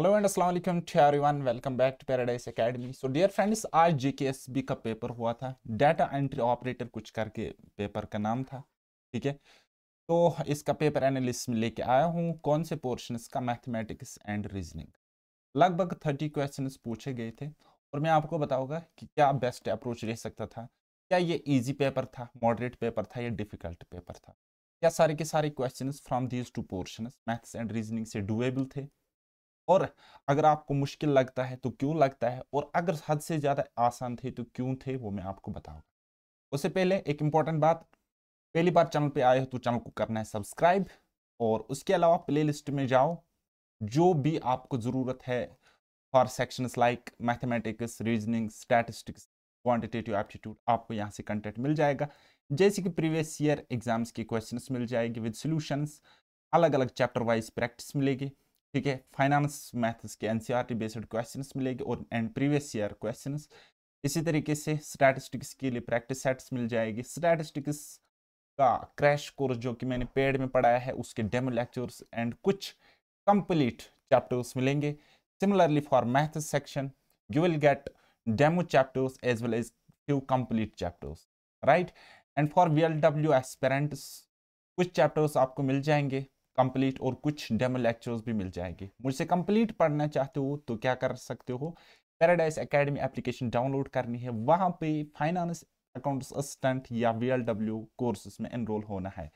Hello and अस्सलाम वालेकुम to everyone welcome back to paradise academy so dear friends आज JKSB का paper हुआ था डाटा एंट्री ऑपरेटर कुछ करके पेपर का नाम था ठीक है तो इसका पेपर एनालिस्ट में लेके आया हूँ कौन से पोर्शन का मैथमेटिक्स एंड रीजनिंग लगभग थर्टी क्वेश्चन पूछे गए थे और मैं आपको बताऊंगा कि क्या बेस्ट अप्रोच रह सकता था क्या ये ईजी पेपर था मॉडरेट पेपर था या डिफिकल्ट पेपर था क्या सारे के सारे question from these two portion maths and reasoning से डुएबल थे और अगर आपको मुश्किल लगता है तो क्यों लगता है और अगर हद से ज़्यादा आसान थे तो क्यों थे वो मैं आपको बताऊँगा उससे पहले एक इम्पॉर्टेंट बात पहली बार चैनल पे आए हो तो चैनल को करना है सब्सक्राइब और उसके अलावा प्ले में जाओ जो भी आपको ज़रूरत है for sections like mathematics reasoning statistics quantitative aptitude आपको यहाँ से कंटेंट मिल जाएगा जैसे कि प्रीवियस ईयर एग्जाम्स के क्वेश्चंस मिल जाएंगे विद सॉल्यूशंस अलग अलग चैप्टर वाइज प्रैक्टिस मिलेगी ठीक है फाइनेंस मैथ्स के एन बेस्ड क्वेश्चंस मिलेंगे और एंड प्रीवियस ईयर क्वेश्चंस इसी तरीके से स्टैटिस्टिक्स के लिए प्रैक्टिस सेट्स मिल जाएगी स्टैटिस्टिक्स का क्रैश कोर्स जो कि मैंने पेड में पढ़ाया है उसके डेमो लेक्चर्स एंड कुछ कंप्लीट चैप्टर्स मिलेंगे similarly for maths section you will get demo chapters as well as few complete chapters right and for vlw aspirants कुछ चैप्टर्स आपको मिल जाएंगे कंप्लीट और कुछ डेमो लेक्चर्स भी मिल जाएंगे मुझसे कंप्लीट पढ़ना चाहते हो तो क्या कर सकते हो पैराडाइज एकेडमी एप्लीकेशन डाउनलोड करनी है वहाँ पे फाइनेंस अकाउंट्स असिस्टेंट या वी कोर्सेज में एनरोल होना है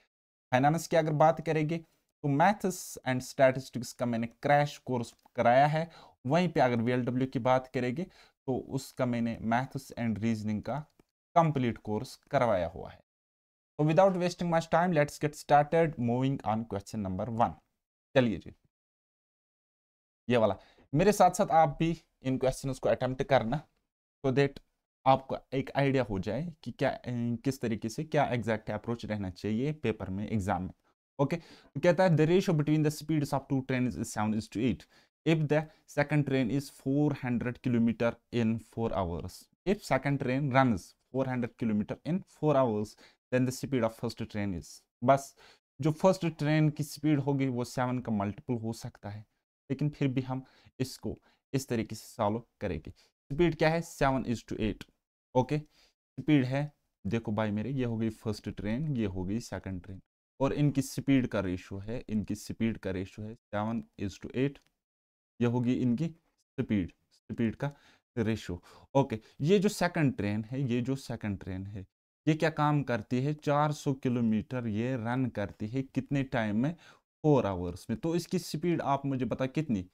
फाइनेंस की अगर बात करेंगे तो मैथ्स एंड स्टैटिस्टिक्स का मैंने क्रैश कोर्स कराया है वहीं पे अगर वी की बात करेंगे तो उसका मैंने मैथ्स एंड रीजनिंग का कंप्लीट कोर्स करवाया हुआ है तो without wasting much time let's get started moving on question number one चलिए जी ये वाला मेरे साथ साथ आप भी इन क्वेश्चन को अटेम्प्ट करना सो तो देट आपको एक आइडिया हो जाए कि क्या किस तरीके से क्या एग्जैक्ट अप्रोच रहना चाहिए पेपर में एग्जाम में ओके तो कहता है the ratio between the speed of two train is seven is to eight if the if train is four hundred kilometre in four hours if if train run four hundred kilometre in four hours then the speed of first train is बस जो first train की speed होगी वो seven का multiple हो सकता है लेकिन फिर भी हम इसको इस तरीके से सॉल्व करेंगे स्पीड क्या है seven is to eight okay speed है देखो भाई मेरे ये हो गई फर्स्ट ट्रेन ये हो गई सेकंड ट्रेन और इनकी स्पीड का रेशो है इनकी स्पीड का रेशो है सेवन इज टू एट ये होगी इनकी स्पीड स्पीड का रेशो ओके ये जो सेकंड ट्रेन है ये जो सेकंड ट्रेन है ये क्या काम करती है 400 किलोमीटर ये रन करती है कितने टाइम में फोर आवर्स में तो इसकी स्पीड आप मुझे बता कितनी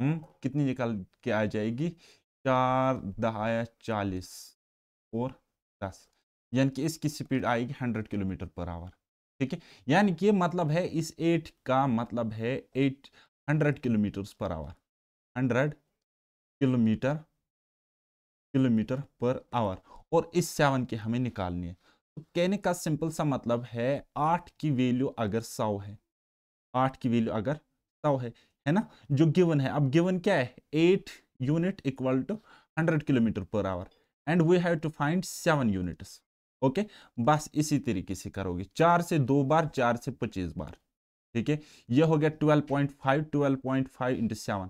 हम्म कितनी निकल के आ जाएगी चार दहाया चालीस और दस यानी कि इसकी स्पीड आएगी हंड्रेड किलोमीटर पर आवर ठीक है यानी कि मतलब है इस एट का मतलब है eight hundred kilometre per hour hundred kilometre kilometre per hour और इस सेवन की हमें निकालनी है तो कहने का सिंपल सा मतलब है आठ की वैल्यू अगर सौ है आठ की वैल्यू अगर सौ है है ना जो गिवन है अब गिवन क्या है eight unit equal to hundred kilometre per hour and we have to find seven units okay बस इसी तरीके से करोगे चार से दो बार चार से पच्चीस बार ठीक है ये हो गया twelve point five twelve point five into seven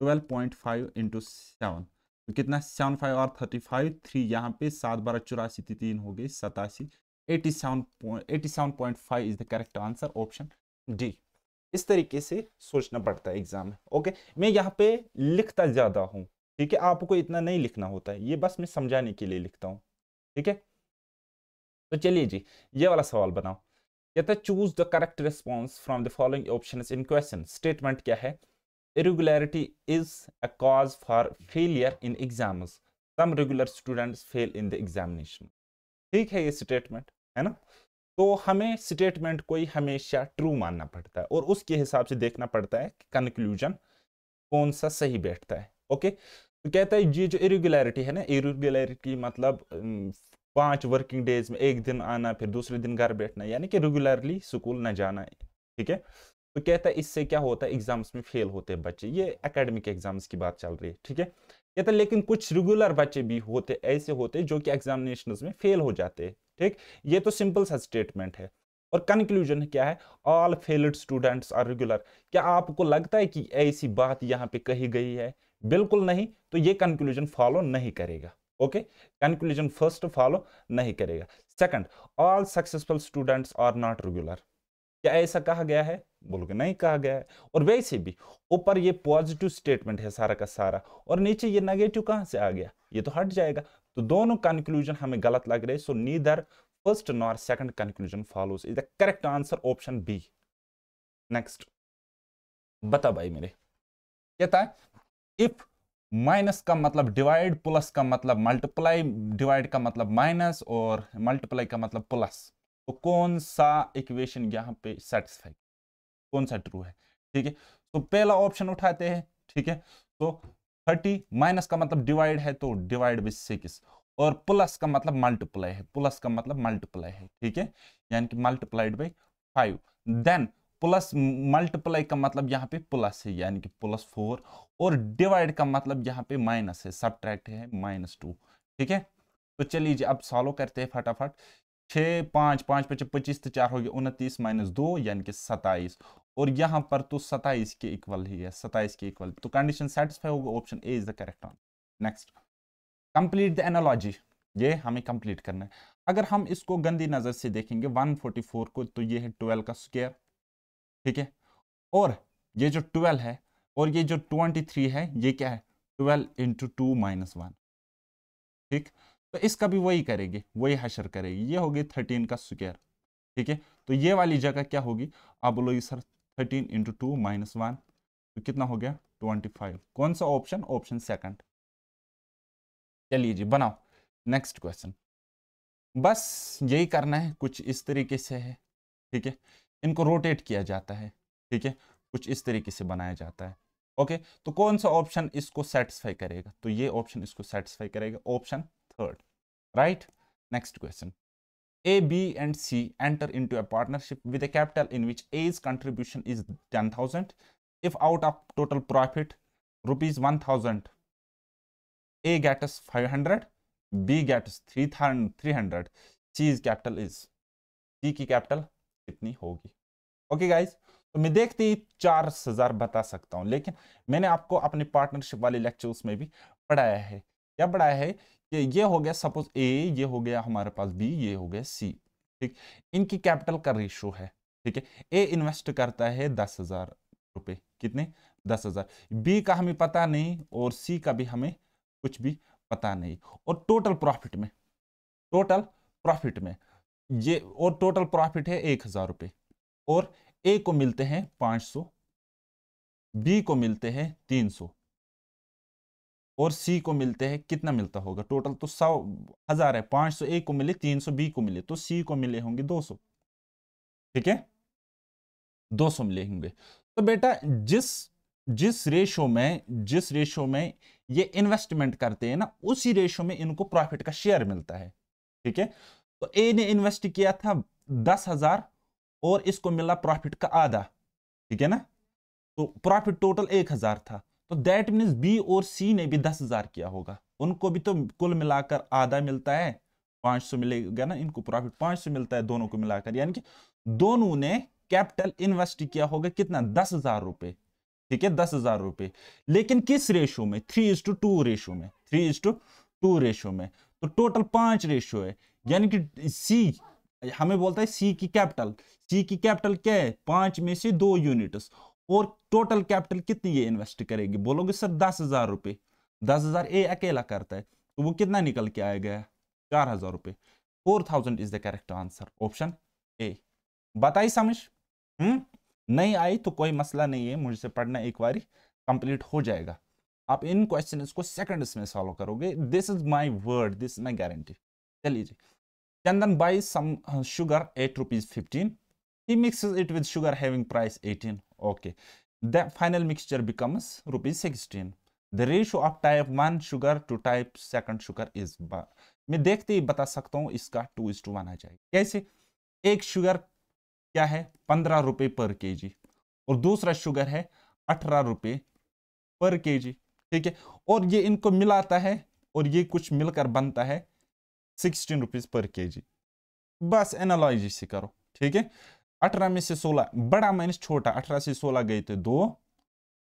twelve point five into seven तो कितना सेवन फाइव और थर्टी फाइव थ्री यहाँ पे सात बारह चौरासी तीन हो गई सतासी eighty seven point eighty seven point five is the correct answer option D इस तरीके से सोचना पड़ता है एग्जाम में ओके मैं यहाँ पे लिखता ज़्यादा हूँ ठीक है आपको इतना नहीं लिखना होता है ये बस मैं समझाने के लिए लिखता हूँ ठीक है तो चलिए जी ये वाला सवाल बनाओ कहता है choose the correct response from the following option in question statement क्या है Irregularity is a cause for failure in exams. Some regular students fail in the examination. ठीक है ये स्टेटमेंट है ना तो हमें स्टेटमेंट को ही हमेशा ट्रू मानना पड़ता है और उसके हिसाब से देखना पड़ता है कि कंक्लूजन कौन सा सही बैठता है ओके तो कहता है ये जो इरेगुलरिटी है ना इरेगुलरिटी मतलब पांच वर्किंग डेज में एक दिन आना फिर दूसरे दिन घर बैठना यानी कि रेगुलरली स्कूल ना जाना ठीक है तो कहता है इससे क्या होता है एग्जाम्स में फेल होते हैं बच्चे ये एकेडमिक एग्जाम्स की बात चल रही है ठीक है कहता है लेकिन कुछ रेगुलर बच्चे भी होते ऐसे होते जो कि एग्जामिनेशन में फेल हो जाते हैं ठीक ये तो सिंपल सा स्टेटमेंट है और कंक्लूजन क्या है all failed students are regular क्या आपको लगता है कि ऐसी बात यहाँ पे कही गई है बिल्कुल नहीं तो ये कंक्लूजन फॉलो नहीं करेगा ओके कंक्लूजन फर्स्ट फॉलो नहीं करेगा second all successful students are not regular क्या ऐसा कहा गया है कि नहीं कहा गया है और वैसे भी ऊपर ये पॉजिटिव स्टेटमेंट है सारा का सारा और नीचे ये नेगेटिव कहाँ से आ गया ये तो हट जाएगा तो दोनों कंक्लूजन हमें गलत लग रहे so neither first nor second conclusion follows is the correct answer option B next बता भाई मेरे कहता है इफ माइनस का मतलब डिवाइड प्लस का मतलब मल्टीप्लाई डिवाइड का मतलब माइनस और मल्टीप्लाई का मतलब प्लस तो कौन सा इक्वेशन यहाँ पे सेटिस्फाई कौन सा ट्रू है ठीक है तो पहला ऑप्शन उठाते हैं ठीक है तो थर्टी माइनस का मतलब डिवाइड है तो डिवाइड बाई सिक्स और प्लस का मतलब मल्टीप्लाई है प्लस का मतलब मल्टीप्लाई है ठीक है यानी कि multiplied by five then plus multiply का मतलब यहाँ पे प्लस है यानी कि प्लस फोर और डिवाइड का मतलब यहाँ पे माइनस है सब्ट्रैक्ट है माइनस टू ठीक है तो चलिए अब सॉल्व करते हैं फटाफट छः पाँच पाँच पचे पच्चीस तो चार हो गया उनतीस माइनस दो यानी कि सत्ताईस और यहाँ पर तो सत्ताईस के इक्वल ही है सत्ताईस के इक्वल तो कंडीशन सेटिस्फाई होगा option A is the correct answer next complete the analogy ये हमें कंप्लीट करना है अगर हम इसको गंदी नज़र से देखेंगे 144 को तो ये है ट्वेल्व का स्क्वायर ठीक है और ये जो ट्वेल्व है और ये जो थ्री है ये क्या है twelve into two minus one ठीक तो इसका भी वही करेगी वही हशर करेगी ये होगी थर्टीन का स्क्वेयर ठीक है तो ये वाली जगह क्या होगी आप बोलोगे sir thirteen into two minus one तो कितना हो गया ट्वेंटी फाइव कौन सा ऑप्शन ऑप्शन सेकंड चलिए जी बनाओ नेक्स्ट क्वेश्चन बस यही करना है कुछ इस तरीके से है ठीक है इनको रोटेट किया जाता है ठीक है कुछ इस तरीके से बनाया जाता है ओके तो कौन सा ऑप्शन इसको सेटिस्फाई करेगा तो ये ऑप्शन इसको सेटिस्फाई करेगा option third right next question a b and c enter into a partnership with a capital in which a's contribution is 10000 if out of total profit rupees 1000 a gets 500 b gets 300 c's capital is c ki capital kitni hogi okay guys तो मैं देखते ही चार हजार बता सकता हूं लेकिन मैंने आपको अपने पार्टनरशिप वाले लेक्चर्स में भी पढ़ाया है क्या पढ़ाया है ये ये हो गया सपोज ए ये हो गया हमारे पास बी ये हो गया सी ठीक इनकी कैपिटल का रेशो है ठीक है ए इन्वेस्ट करता है दस हजार रुपये कितने दस हजार बी का हमें पता नहीं और सी का भी हमें कुछ भी पता नहीं और टोटल प्रॉफिट में टोटल प्रॉफिट में ये और टोटल प्रॉफिट है एक हजार रुपये और ए को मिलते हैं पाँच सौ बी को मिलते हैं तीन सौ और सी को मिलते हैं कितना मिलता होगा टोटल तो सौ हजार है पांच सौ ए को मिले तीन सौ बी को मिले तो सी को मिले होंगे दो सौ ठीक है दो सौ मिले होंगे तो बेटा जिस जिस रेशो में जिस रेशो में ये इन्वेस्टमेंट करते हैं ना उसी रेशो में इनको प्रॉफिट का शेयर मिलता है ठीक है तो ए ने इन्वेस्ट किया था दस हजार और इसको मिला प्रॉफिट का आधा ठीक है ना तो प्रॉफिट टोटल एक हजार था तो दैट मीन्स बी और सी ने भी दस हजार किया होगा उनको भी तो कुल मिलाकर आधा मिलता है पांच सौ मिलेगा ना इनको प्रॉफिट पांच सौ मिलता है दोनों को मिलाकर यानी कि दोनों ने कैपिटल इन्वेस्ट किया होगा कितना दस हजार रुपए ठीक है दस हजार रुपए लेकिन किस रेशो में three is to two ratio में three is to two ratio में तो टोटल पांच रेशो है यानी कि सी हमें बोलता है सी की कैपिटल सी की कैपिटल क्या है पांच में से दो यूनिट्स और टोटल कैपिटल कितनी ये इन्वेस्ट करेगी बोलोगे सर दस हजार रुपये दस हजार ए अकेला करता है तो वो कितना निकल के आएगा चार हजार रुपये four thousand is the correct answer option A बताई समझ हुँ? नहीं आई तो कोई मसला नहीं है मुझसे पढ़ना एक बार कंप्लीट हो जाएगा आप इन क्वेश्चन को सेकेंड में सॉल्व करोगे this is my word this is guarantee चलिए जी Chandan buys some sugar at rupees fifteen he mixes it with sugar having price 18 okay the final mixture becomes rupees 16 the ratio of type 1 sugar to type 2 sugar is मैं देखते ही बता सकता हूँ इसका to is to माना जाएगा कैसे एक शुगर क्या है पंद्रह रुपये पर केजी और दूसरा शुगर है अठारह रुपये पर केजी ठीक है और ये इनको मिलाता है और ये कुछ मिलकर बनता है सिक्सटीन रुपीज पर केजी बस एनालॉजी से करो ठीक है अठारह में से सोलह बड़ा माइनस छोटा अठारह से सोलह गए तो दो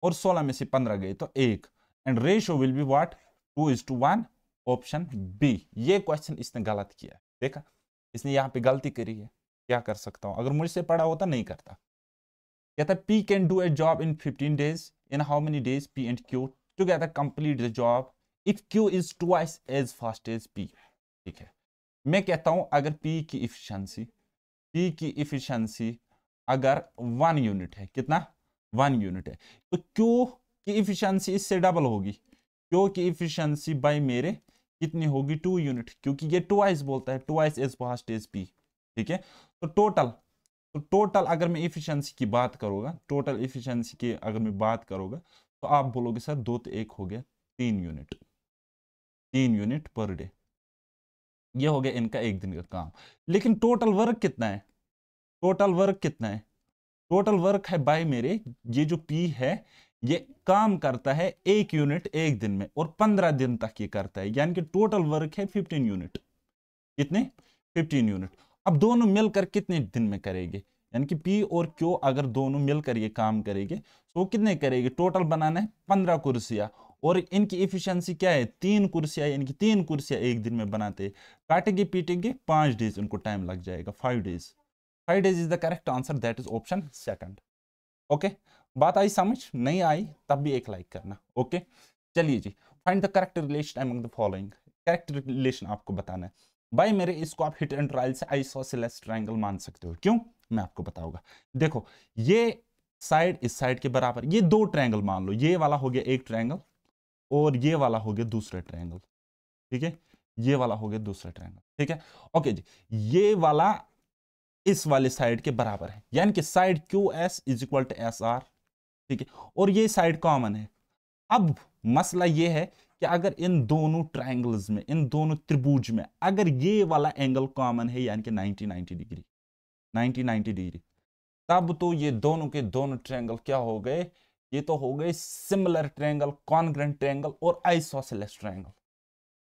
और सोलह में से पंद्रह गए तो एक and ratio will be what two is to one option B ये क्वेश्चन इसने गलत किया देखा इसने यहाँ पे गलती करी है क्या कर सकता हूँ अगर मुझसे पढ़ा होता नहीं करता कहता P can do a job in fifteen days in how many days P and Q together complete the job if Q is two as fast as P ठीक है मैं कहता हूँ अगर पी की इफिशंसी पी की इफिशियंसी अगर one unit है कितना वन यूनिट है तो क्यू की इफिशियंसी इससे डबल होगी क्यू की इफिशियंसी बाय मेरे कितनी होगी टू यूनिट क्योंकि ये आइस बोलता है twice as fast is P ठीक है तो टोटल तो टोटल अगर मैं इफिशियंसी की बात करूँगा टोटल इफिशियंसी की अगर मैं बात करूँगा तो आप बोलोगे सर दो तो एक हो गया तीन यूनिट तीन यूनिट पर डे ये हो गया इनका एक दिन का काम लेकिन टोटल वर्क कितना है टोटल वर्क कितना है टोटल वर्क है बाय मेरे ये जो पी है ये काम करता है एक यूनिट एक दिन में और पंद्रह दिन तक ये करता है यानी कि टोटल वर्क है फिफ्टीन यूनिट कितने फिफ्टीन यूनिट अब दोनों मिलकर कितने दिन में करेंगे यानी कि पी और क्यू अगर दोनों मिलकर ये काम करेंगे तो कितने करेगी टोटल बनाना है पंद्रह कुर्सियाँ और इनकी इफिशियंसी क्या है तीन कुर्सियां इनकी तीन कुर्सियां एक दिन में बनाते काटेंगे पीटेंगे पांच डेज उनको टाइम लग जाएगा five days five days is the correct answer that is option second okay बात आई समझ नहीं आई तब भी एक लाइक करना ओके चलिए जी find the correct relation among the following correct relation आपको बताना है भाई मेरे इसको आप हिट एंड ट्रायल से आई आइसोसिलेस ट्रायंगल मान सकते हो क्यों मैं आपको बताऊंगा देखो ये साइड इस साइड के बराबर ये दो ट्रायंगल मान लो ये वाला हो गया एक ट्रायंगल और ये वाला हो गया दूसरा ट्रायंगल ठीक है ये वाला हो गया दूसरा ट्रायंगल ठीक है ओके जी ये वाला इस वाले साइड के बराबर है यानी कि side Q S is equal to S R ठीक है और ये साइड कॉमन है अब मसला ये है कि अगर इन दोनों ट्राइंगल्स में इन दोनों त्रिभुज में अगर ये वाला एंगल कॉमन है यानी कि 90 90 डिग्री 90 90 डिग्री तब तो ये दोनों के दोनों ट्रायंगल क्या हो गए ये तो हो गए सिमिलर ट्रायंगल कॉन्ग्रेंट ट्रायंगल और आइसोसिलेस ट्रायंगल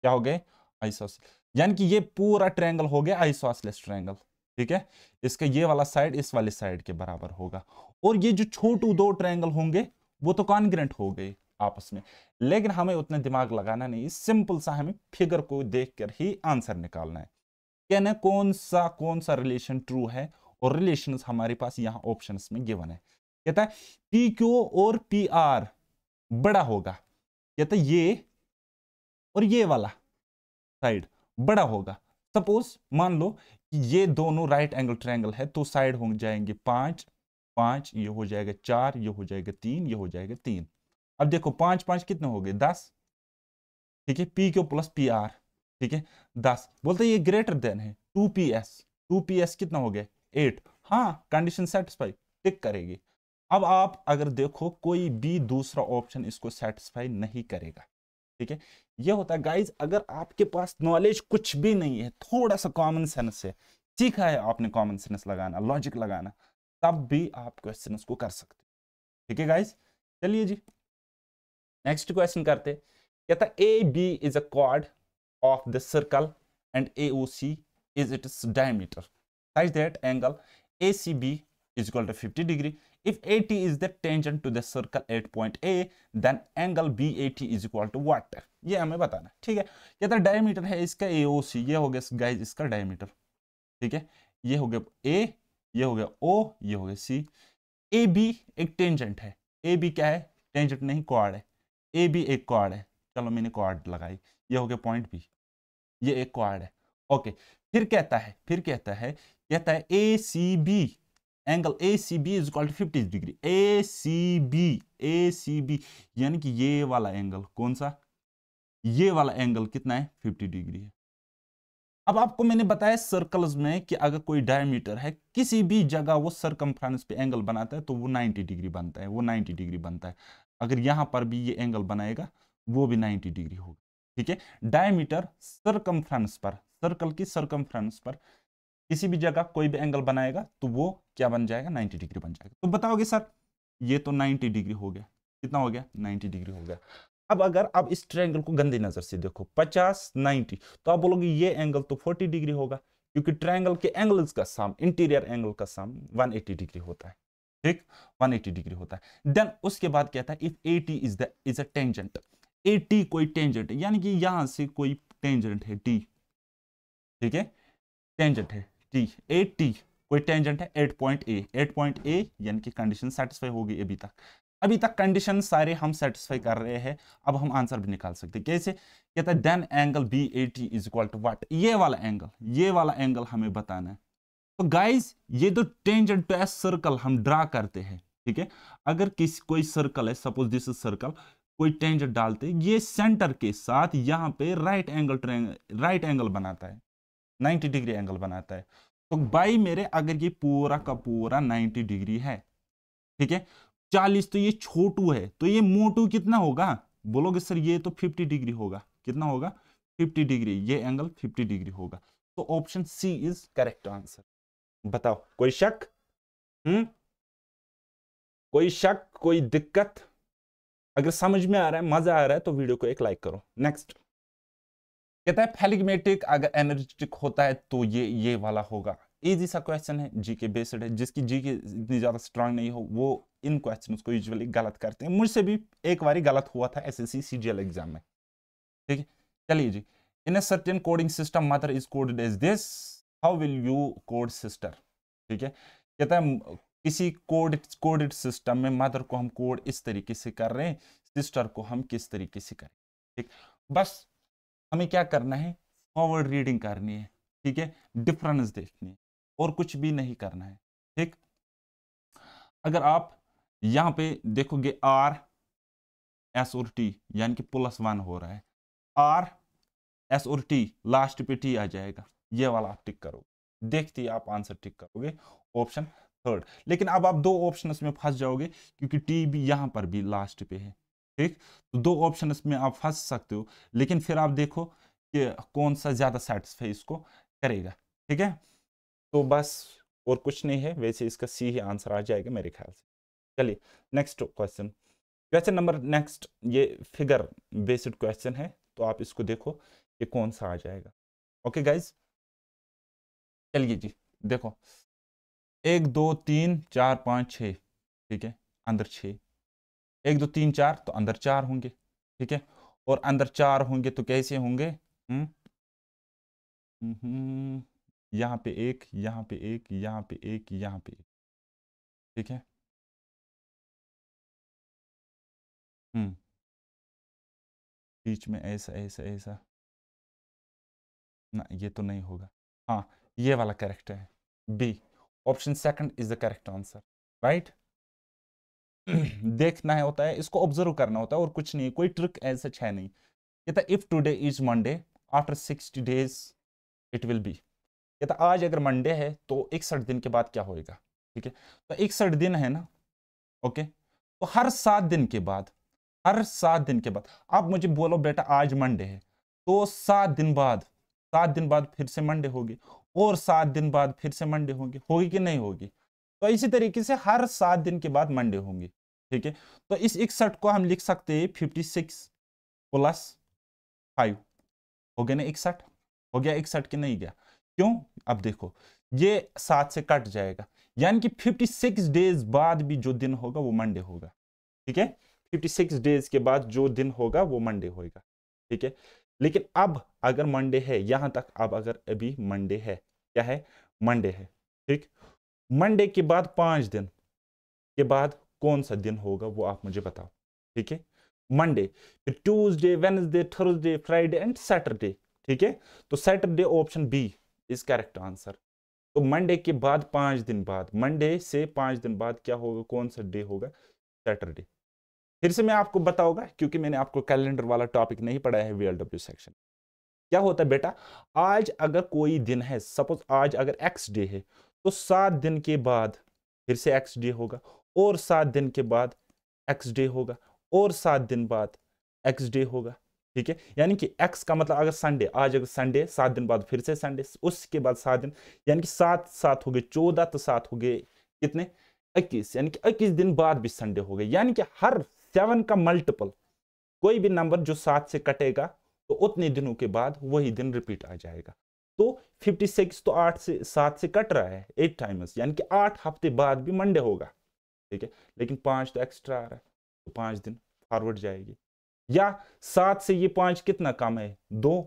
क्या हो गए आइसोसिल यानी कि ये पूरा ट्रायंगल हो गया आइसोसिलेस ट्रायंगल ठीक है इसका ये वाला साइड इस वाले साइड के बराबर होगा और ये जो छोटू दो ट्रायंगल होंगे वो तो कॉन्ग्रेंट हो गए आपस में लेकिन हमें उतना दिमाग लगाना नहीं सिंपल सा हमें फिगर को देखकर ही आंसर निकालना है कहना कौन सा कौन सा रिलेशन ट्रू है और रिलेशन हमारे पास यहाँ ऑप्शन में गिवन है कहता है पी क्यू और पी आर बड़ा होगा कहता है ये और ये वाला साइड बड़ा होगा सपोज मान लो कि ये दोनों राइट एंगल ट्रायंगल है तो साइड हो जाएंगे पांच पांच ये हो जाएगा चार ये हो जाएगा तीन ये हो जाएगा तीन अब देखो पांच पांच कितने हो गए दस ठीक है P Q plus P R ठीक है दस बोलते ये ग्रेटर देन है two P S two P S कितना हो गया एट हाँ कंडीशन सेटिस्फाई टिक करेगी अब आप अगर देखो कोई भी दूसरा ऑप्शन इसको सेटिस्फाई नहीं करेगा ठीक है ये होता है गाइज अगर आपके पास नॉलेज कुछ भी नहीं है थोड़ा सा कॉमन सेंस है सीखा है आपने कॉमन सेंस लगाना लॉजिक लगाना तब भी आप क्वेश्चन को कर सकते ठीक है गाइज चलिए जी नेक्स्ट क्वेश्चन करते कहता A B is a chord of the circle and A O C is its diameter angle A C B is equal to fifty degree If AT is the tangent to the circle at point A, then angle BAT is equal to what? ये हमें बताना ठीक है या तो diameter है इसका AOC ये हो गया गाइस इसका डायमीटर ठीक है ये हो गया A ये हो गया O ये हो गया C AB एक टेंजेंट है AB क्या है टेंजेंट नहीं क्वाड है AB एक क्वाड है चलो मैंने क्वाड लगाई ये हो गया पॉइंट बी ये एक क्वाड है ओके फिर कहता है फिर कहता है कहता है A C B angle A C B is equal to fifty degree A C B A C B यानी कि ये वाला एंगल कौन सा ये वाला एंगल कितना है फिफ्टी डिग्री है अब आपको मैंने बताया सर्कल्स में कि अगर कोई डायमीटर है किसी भी जगह वो सरकमफ्रेंस पे एंगल बनाता है तो वो नाइन्टी डिग्री बनता है वो नाइन्टी डिग्री बनता है अगर यहाँ पर भी ये एंगल बनाएगा वो भी नाइन्टी डिग्री होगा ठीक है डायमीटर सरकमफ्रेंस पर सर्कल की सरकमफ्रेंस पर किसी भी जगह कोई भी एंगल बनाएगा तो वो क्या बन जाएगा 90 डिग्री बन जाएगा तो बताओगे सर ये तो 90 डिग्री हो गया कितना हो गया 90 डिग्री हो गया अब अगर आप इस ट्रायंगल को गंदी नज़र से देखो 50 90 तो आप बोलोगे ये एंगल तो 40 डिग्री होगा क्योंकि ट्रायंगल के एंगल्स का साम इंटीरियर एंगल का साम 180 डिग्री होता है ठीक 180 डिग्री होता है देन उसके बाद क्या था if A T is the is a tangent A T कोई टेंजेंट यानी कि यहां से कोई टेंजेंट है टी ठीक है टेंजेंट है टी एट टी कोई टेंजेंट है at point A at point A यानी कि कंडीशन सेटिस्फाई होगी अभी तक अभी तक कंडीशन सारे हम सेटिस्फाई कर रहे हैं अब हम आंसर भी निकाल सकते हैं कैसे कहता है then angle B A T is equal to what ये वाला एंगल ये वाला एंगल हमें बताना है तो गाइज ये तो टेंजेंट टू ए सर्कल हम ड्रा करते हैं ठीक है अगर किसी कोई सर्कल है सपोज दिस इज सर्कल कोई टेंजेंट डालते ये सेंटर के साथ यहाँ पे राइट एंगल राइट एंगल बनाता है 90 डिग्री एंगल बनाता है तो बाई मेरे अगर ये पूरा का पूरा 90 डिग्री है ठीक है 40 तो ये छोटू है तो ये मोटू कितना होगा बोलोगे सर ये तो 50 डिग्री होगा कितना होगा 50 डिग्री ये एंगल 50 डिग्री होगा तो option C is correct answer बताओ कोई शक हम्म कोई शक कोई दिक्कत अगर समझ में आ रहा है मजा आ रहा है तो वीडियो को एक लाइक करो नेक्स्ट कहता है फेलिगमेटिक अगर एनर्जेटिक होता है तो ये ये वाला होगा इजी सा क्वेश्चन है जी के बेस्ड है जिसकी जी के इतनी ज़्यादा स्ट्रांग नहीं हो वो इन क्वेश्चन को यूजली गलत करते हैं मुझसे भी एक बार गलत हुआ था एस एस सी एग्जाम में ठीक है चलिए जी in a certain coding system mother is coded as this how will you code sister ठीक है कहता है किसी कोड कोडेड सिस्टम में मदर को हम कोड इस तरीके से कर रहे हैं सिस्टर को हम किस तरीके से करें ठीक बस हमें क्या करना है फॉरवर्ड रीडिंग करनी है ठीक है डिफरेंस देखनी है और कुछ भी नहीं करना है ठीक अगर आप यहाँ पे देखोगे आर एस और टी यानी कि प्लस वन हो रहा है आर एस और टी लास्ट पे टी आ जाएगा ये वाला आप टिक करोगे देखते आप आंसर टिक करोगे ऑप्शन थर्ड लेकिन अब आप दो ऑप्शन में फंस जाओगे क्योंकि टी भी यहाँ पर भी लास्ट पे है ठीक तो दो ऑप्शन इसमें आप फंस सकते हो लेकिन फिर आप देखो कि कौन सा ज़्यादा सेटिस्फाई इसको करेगा ठीक है तो बस और कुछ नहीं है वैसे इसका सी ही आंसर आ जाएगा मेरे ख्याल से चलिए next question question number next ये फिगर बेस्ड क्वेश्चन है तो आप इसको देखो ये कौन सा आ जाएगा ओके गाइज चलिए जी देखो एक दो तीन चार पाँच छ ठीक है अंदर छः एक दो तीन चार तो अंदर चार होंगे ठीक है और अंदर चार होंगे तो कैसे होंगे हम्म? हम्म यहाँ पे एक यहाँ पे एक यहाँ पे एक यहाँ पे एक ठीक है हम्म बीच में ऐसा ऐसा ऐसा ना ये तो नहीं होगा हाँ ये वाला करेक्ट है B option second is the correct answer right देखना है होता है इसको ऑब्जर्व करना होता है और कुछ नहीं कोई ट्रिक एज सच है नहीं कहता if today is Monday after sixty days it will be कहता आज अगर मंडे है तो इकसठ दिन के बाद क्या होएगा ठीक है तो इकसठ दिन है ना ओके तो हर सात दिन के बाद हर सात दिन के बाद आप मुझे बोलो बेटा आज मंडे है तो सात दिन बाद सात दिन बाद फिर से मंडे होगी और सात दिन बाद फिर से मंडे होंगे होगी कि नहीं होगी तो इसी तरीके से हर सात दिन के बाद मंडे होंगे ठीक है तो इस इकसठ को हम लिख सकते हैं फिफ्टी सिक्स प्लस फाइव हो गया ना इकसठ हो गया इकसठ के नहीं गया क्यों अब देखो ये सात से कट जाएगा यानी कि फिफ्टी सिक्स डेज बाद भी जो दिन होगा वो मंडे होगा ठीक है फिफ्टी सिक्स डेज के बाद जो दिन होगा वो मंडे होगा ठीक है लेकिन अब अगर मंडे है यहां तक अब अगर अभी मंडे है क्या है मंडे है ठीक मंडे के बाद पांच दिन के बाद कौन सा दिन होगा वो आप मुझे बताओ ठीक है मंडे फिर Tuesday Wednesday Thursday Friday and Saturday ठीक है तो Saturday option B is correct answer तो मंडे के बाद पांच दिन बाद मंडे से पांच दिन बाद क्या होगा कौन सा डे होगा सैटरडे फिर से मैं आपको बताऊंगा क्योंकि मैंने आपको कैलेंडर वाला टॉपिक नहीं पढ़ाया है वीएलडब्ल्यू सेक्शन क्या होता है बेटा आज अगर कोई दिन है सपोज आज अगर एक्स डे है तो सात दिन के बाद फिर से एक्स डे होगा और सात दिन के बाद एक्स डे होगा और सात दिन बाद एक्स डे होगा ठीक है यानी कि एक्स का मतलब अगर संडे आज अगर संडे सात दिन बाद फिर से संडे उसके बाद सात दिन यानी कि सात सात हो गए चौदह तो सात हो गए कितने इक्कीस यानी कि इक्कीस दिन बाद भी संडे हो गए यानी कि हर सेवन का मल्टीपल कोई भी नंबर जो सात से कटेगा तो उतने दिनों के बाद वही दिन रिपीट आ जाएगा तो सिक्स तो आठ से सात से कट रहा है एट टाइम्स यानी कि आठ हफ्ते बाद भी मंडे होगा ठीक है लेकिन पाँच तो एक्स्ट्रा आ रहा है तो पाँच दिन फॉरवर्ड जाएगी या सात से ये पाँच कितना कम है दो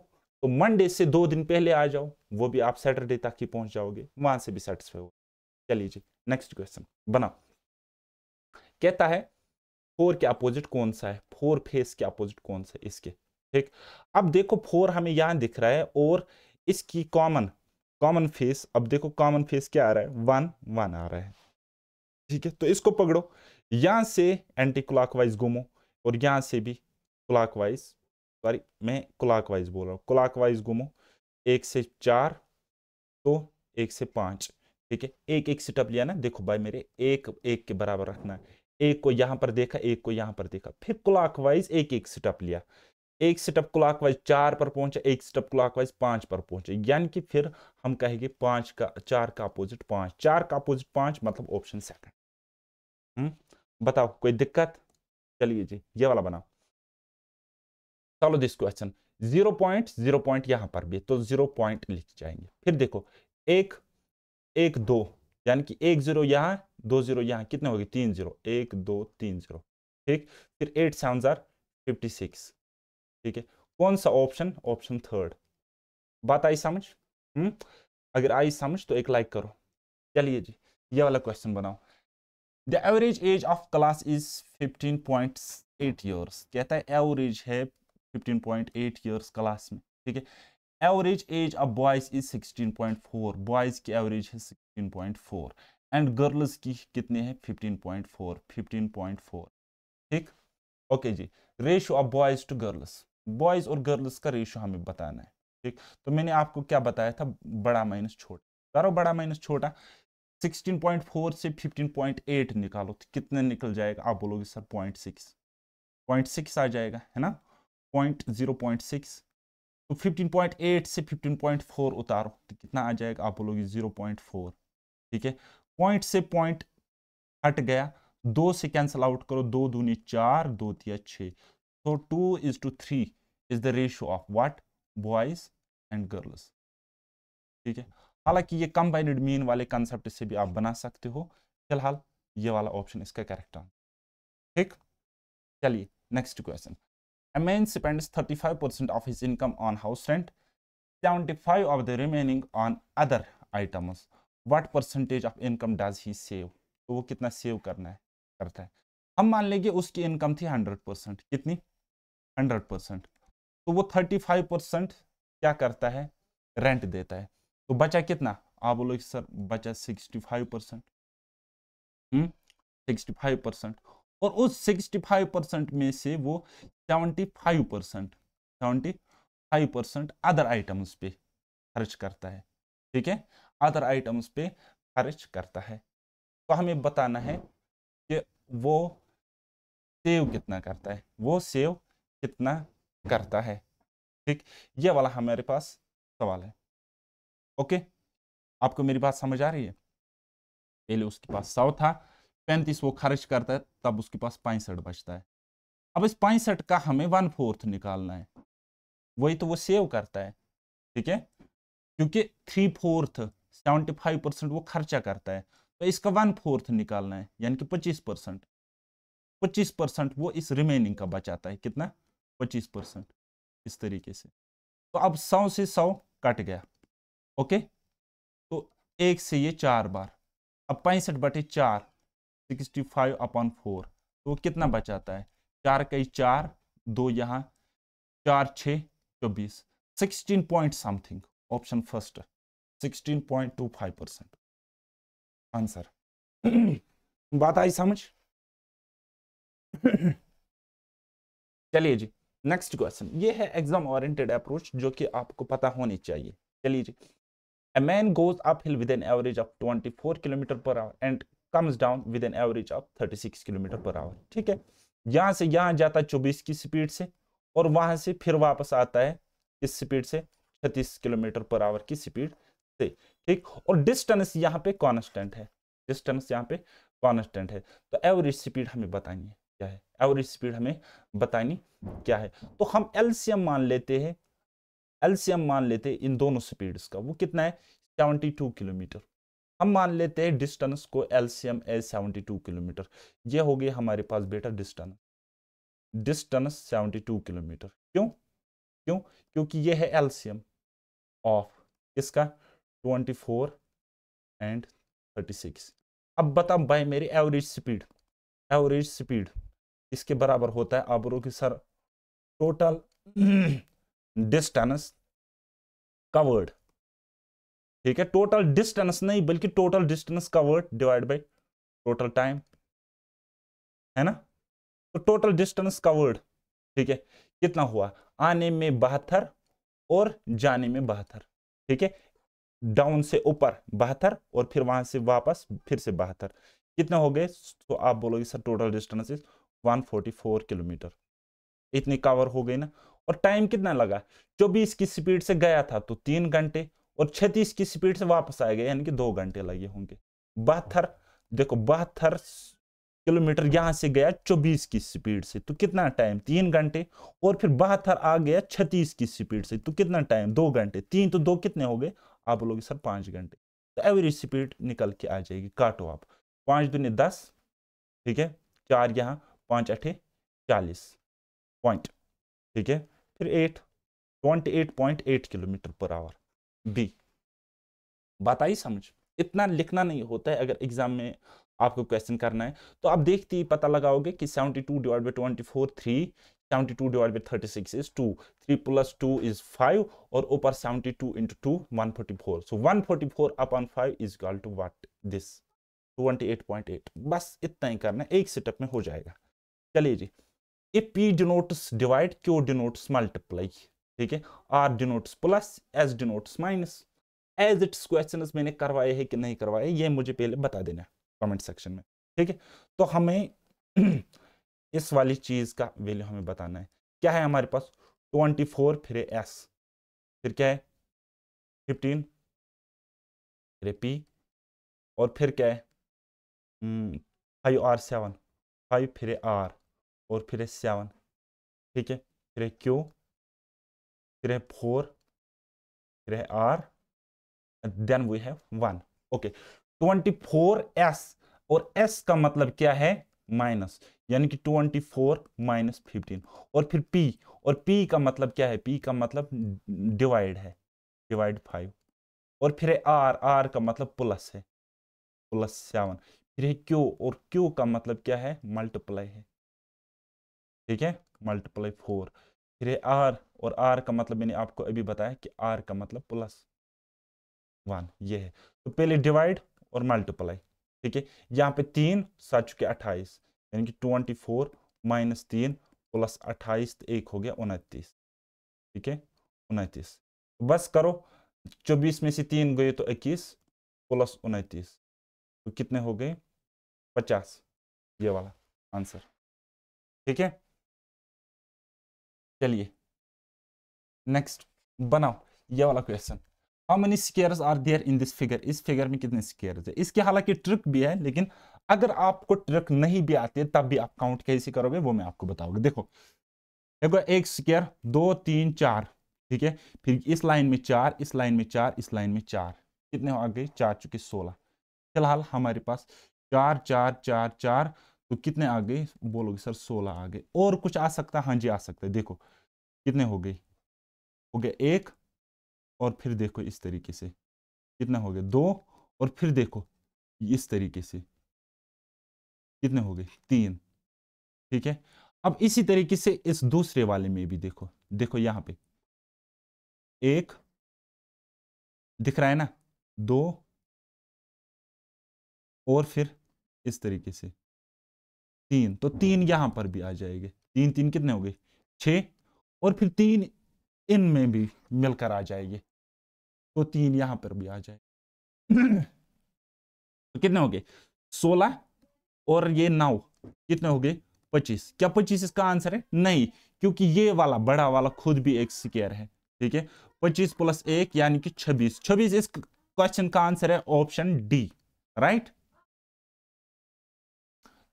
तो मंडे से दो दिन पहले आ जाओ वो भी आप सैटरडे तक ही पहुंच जाओगे वहां से भी सेटिस्फाई हो चलिए जी नेक्स्ट क्वेश्चन बना कहता है फोर के अपोजिट कौन सा है फोर फेस के अपोजिट कौन सा है इसके ठीक अब देखो फोर हमें यहां दिख रहा है और इसकी कॉमन कॉमन फेस अब देखो कॉमन फेस क्या आ रहा है वन वन आ रहा है ठीक है तो इसको पकड़ो यहां से एंटी क्लॉकवाइज घूमो और यहां से भी क्लॉकवाइज सॉरी मैं क्लॉकवाइज बोल रहा हूँ क्लॉकवाइज घूमो एक से चार दो तो एक से पांच ठीक है एक एक सेटअप लिया ना देखो भाई मेरे एक एक के बराबर रखना है एक को यहां पर देखा एक को यहां पर देखा फिर क्लॉकवाइज एक एक सेटअप लिया एक स्टेप वाइज चार पर पहुंचे एक स्टेप वाइज पांच पर पहुंचे यानी कि फिर हम कहेंगे पांच का चार का अपोजिट पांच चार का अपोजिट पांच मतलब ऑप्शन हम्म? सेकंड बताओ कोई दिक्कत चलिए जी ये वाला बनाओ चलो this question zero point zero point यहां पर भी तो जीरो पॉइंट लिख जाएंगे फिर देखो एक एक दो यानी कि एक जीरो यहां दो जीरो यहां कितने हो गए तीन जीरो एक दो तीन जीरो ठीक फिर एट सेवन जार फिफ्टी सिक्स ठीक है कौन सा ऑप्शन ऑप्शन थर्ड बात आई समझ हम्म अगर आई समझ तो एक लाइक करो चलिए जी ये वाला क्वेश्चन बनाओ the average age of class is 15.8 years कहता है एवरेज है 15.8 ईयर्स क्लास में ठीक है average age of boys is 16.4 boys की एवरेज है 16.4 एंड गर्ल्स की कितने हैं 15.4 फोर ठीक ओके जी ratio of boys to girls boys और गर्ल्स का रेशो हमें बताना है ठीक तो मैंने आपको क्या बताया था बड़ा माइनस छोटा करो बड़ा माइनस छोटा 16.4 से 15.8 निकालो तो कितने निकल जाएगा आप बोलोगे sir point six point six आ जाएगा है ना पॉइंट जीरो पॉइंट सिक्स तो 15.8 से 15.4 उतारो तो कितना आ जाएगा आप बोलोगे 0.4 ठीक है पॉइंट से पॉइंट हट गया दो से कैंसिल आउट करो दो दूनी चार दो दिया छः So 2 is to 3 is the ratio of what boys and girls. ठीक है हालांकि ये कंबाइंड मीन वाले कंसेप्ट से भी आप बना सकते हो फिलहाल ये वाला ऑप्शन इसका करेक्ट आंसर ठीक चलिए next question A man spends 35% of his income on house rent, 75 of the remaining on other items. What percentage of income does he save? तो वो कितना सेव करना है करता है हम मान लेंगे उसकी इनकम थी 100 परसेंट कितनी हंड्रेड परसेंट तो वो थर्टी फाइव परसेंट क्या करता है रेंट देता है तो बचा कितना आप हाँ, बोलो सर बचा sixty five percent hmm, sixty five percent और उस सिक्सटी फाइव परसेंट में से वो seventy five percent seventy five percent other items पे खर्च करता है ठीक है अदर आइटम्स पे खर्च करता है तो हमें बताना है कि वो सेव कितना करता है वो सेव कितना करता है ठीक ये वाला हमारे पास सवाल है ओके आपको मेरी बात समझ आ रही है पहले उसके पास सौ था पैंतीस वो खर्च करता है तब उसके पास पैंसठ बचता है अब इस पैंसठ का हमें वन फोर्थ निकालना है वही तो वो सेव करता है ठीक है क्योंकि three fourth seventy five percent वो खर्चा करता है तो इसका वन फोर्थ निकालना है यानी कि पच्चीस परसेंट पच्चीस परसेंट वो इस रिमेनिंग का बचाता है कितना पच्चीस परसेंट इस तरीके से तो अब सौ से सौ कट गया ओके तो एक से ये चार बार अब पैंसठ बटे चार सिक्सटी फाइव अपॉन फोर तो वो कितना बचाता है चार कई चार दो यहाँ चार छः चौबीस sixteen point something option first sixteen point two five percent answer बात आई समझ चलिए जी नेक्स्ट क्वेश्चन ये है एग्जाम ओरिएंटेड अप्रोच जो कि आपको पता होनी चाहिए चलिए uphill with uphill average of twenty four 24 per hour and comes down with an average of thirty 36 kilometre per hour ठीक है यहाँ से यहाँ जाता है चौबीस की स्पीड से और वहां से फिर वापस आता है इस स्पीड से छत्तीस किलोमीटर पर आवर की स्पीड से ठीक और डिस्टेंस यहाँ पे कॉन्स्टेंट है डिस्टेंस यहाँ पे कॉन्स्टेंट है तो एवरेज स्पीड हमें बतानी है क्या है एवरेज स्पीड हमें बतानी क्या है तो हम एलसीएम मान लेते हैं एलसीएम मान लेते हैं इन दोनों स्पीड्स का वो कितना है 72 किलोमीटर हम मान लेते हैं डिस्टेंस को एलसीएम ए 72 किलोमीटर ये हो गया हमारे पास बेटा डिस्टेंस डिस्टेंस 72 किलोमीटर क्यों क्यों क्योंकि ये है एलसीएम ऑफ इसका 24 एंड 36 अब बता भाई मेरी एवरेज स्पीड एवरेज स्पीड इसके बराबर होता है आप बोलोगे सर टोटल डिस्टेंस कवर्ड ठीक है टोटल डिस्टेंस नहीं बल्कि total distance covered divide by total time है ना तो टोटल डिस्टेंस कवर्ड ठीक है कितना हुआ आने में बहत्तर और जाने में बहत्तर ठीक है डाउन से ऊपर बहत्तर और फिर वहां से वापस फिर से बहत्तर कितना हो गए तो आप बोलोगे sir total distance is 144 kilometre इतनी कवर हो गई ना और टाइम कितना लगा चौबीस की स्पीड से गया था तो तीन घंटे और छत्तीस की स्पीड से वापस आएगा यानी कि दो घंटे लगे होंगे बहत्तर देखो बहत्तर किलोमीटर यहाँ से गया चौबीस की स्पीड से तो कितना टाइम तीन घंटे और फिर बहत्तर आ गया छत्तीस की स्पीड से तो कितना टाइम दो घंटे तीन तो दो कितने हो गए आप बोलोगे सर पाँच घंटे तो एवरेज स्पीड निकल के आ जाएगी काटो आप पाँच दुनिया दस ठीक है चार यहाँ पाँच अठे चालीस पॉइंट ठीक है फिर eight twenty eight point eight kilometre per hour B बात आई समझ इतना लिखना नहीं होता है अगर एग्जाम में आपको क्वेश्चन करना है तो आप देखते ही पता लगाओगे कि seventy two divide by twenty four three seventy two divide by thirty six is two three plus two is five और ऊपर seventy two into two one forty four so one forty four upon five is equal to what this twenty eight point eight बस इतना ही करना है एक setup में हो जाएगा चलिए जी A P denotes divide Q denotes multiply ठीक है R denotes plus S denotes minus as its question मैंने करवाए हैं कि नहीं करवाए ये मुझे पहले बता देना कमेंट सेक्शन में ठीक है तो हमें इस वाली चीज़ का वैल्यू हमें बताना है क्या है हमारे पास ट्वेंटी फोर फिर एस फिर क्या है फिफ्टीन फिर पी और फिर क्या है फाइव आर सेवन फाइव फिर आर और फिर है सेवन ठीक है फिर है क्यू फिर है फोर फिर है आर देन वी है one okay twenty four S और एस का मतलब क्या है माइनस यानी कि ट्वेंटी फोर माइनस फिफ्टीन और फिर पी और पी का मतलब क्या है पी का मतलब डिवाइड है डिवाइड फाइव और फिर है आर आर का मतलब प्लस है प्लस सेवन फिर है क्यू और क्यू का मतलब क्या है मल्टीप्लाई है ठीक है मल्टीप्लाई फोर फिर आर और आर का मतलब मैंने आपको अभी बताया कि आर का मतलब प्लस वन ये है तो पहले डिवाइड और मल्टीप्लाई ठीक है यहाँ पे तीन सा चुके अट्ठाईस यानी कि ट्वेंटी फोर माइनस तीन प्लस अट्ठाईस तो एक हो गया उनतीस ठीक है उनतीस बस करो चौबीस में से तीन गए तो इक्कीस प्लस उनतीस तो कितने हो गए पचास ये वाला आंसर ठीक है चलिए नेक्स्ट बनाओ ये वाला question how many squares are there in this figure इस फिगर में कितने स्केयर्स है इसके हालांकि ट्रिक भी है लेकिन अगर आपको ट्रिक नहीं भी आती है तब भी आप काउंट कैसे करोगे वो मैं आपको बताऊंगा देखो देखो एक स्केयर दो तीन चार ठीक है फिर इस लाइन में चार इस लाइन में चार इस लाइन में चार कितने आ गए चार चुके सोलह फिलहाल हमारे पास चार चार चार चार तो कितने आ गए बोलोगे सर सोलह आ गए और कुछ आ सकता है हाँ जी आ सकता है देखो कितने हो गए हो गया एक और फिर देखो इस तरीके से कितने हो गए दो और फिर देखो इस तरीके से कितने हो गए तीन ठीक है अब इसी तरीके से इस दूसरे वाले में भी देखो देखो यहां पे एक दिख रहा है ना दो और फिर इस तरीके से तीन तो तीन यहां पर भी आ जाएगी तीन तीन कितने हो गए छ और फिर तीन इनमें भी मिलकर आ जाएगी तो तीन यहां पर भी आ जाएंगे तो कितने हो गए सोलह और ये नौ कितने हो गए पच्चीस क्या पच्चीस इसका आंसर है नहीं क्योंकि ये वाला बड़ा वाला खुद भी एक स्केयर है ठीक है पच्चीस प्लस एक यानी कि छब्बीस छब्बीस इस क्वेश्चन का आंसर है ऑप्शन डी राइट right?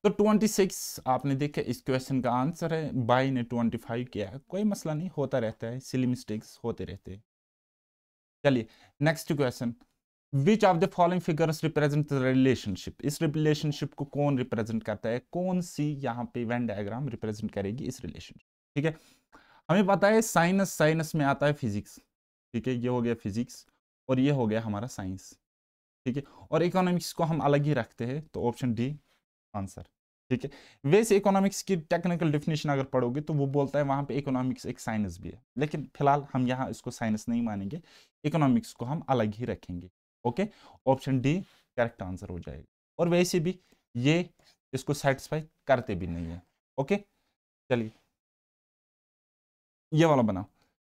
तो 26 आपने देखा इस क्वेश्चन का आंसर है बाई ने 25 किया कोई मसला नहीं होता रहता है सिली मिस्टेक्स होते रहते हैं चलिए next question which of the following figures represent relationship इस रिलेशनशिप को कौन रिप्रेजेंट करता है कौन सी यहाँ पे वेन डायग्राम रिप्रेजेंट करेगी इस रिलेशनशिप ठीक है हमें पता है साइनस साइनस में आता है फिजिक्स ठीक है ये हो गया फिजिक्स और ये हो गया हमारा साइंस ठीक है और इकोनॉमिक्स को हम अलग ही रखते हैं तो ऑप्शन डी आंसर ठीक है वैसे इकोनॉमिक्स की टेक्निकल डिफिनेशन अगर पढ़ोगे तो वो बोलता है वहां पे इकोनॉमिक्स एक साइंस भी है लेकिन फिलहाल हम यहाँ इसको साइंस नहीं मानेंगे इकोनॉमिक्स को हम अलग ही रखेंगे okay option D correct answer हो जाएगा और वैसे भी ये इसको सेटिस्फाई करते भी नहीं है ओके चलिए ये वाला बनाओ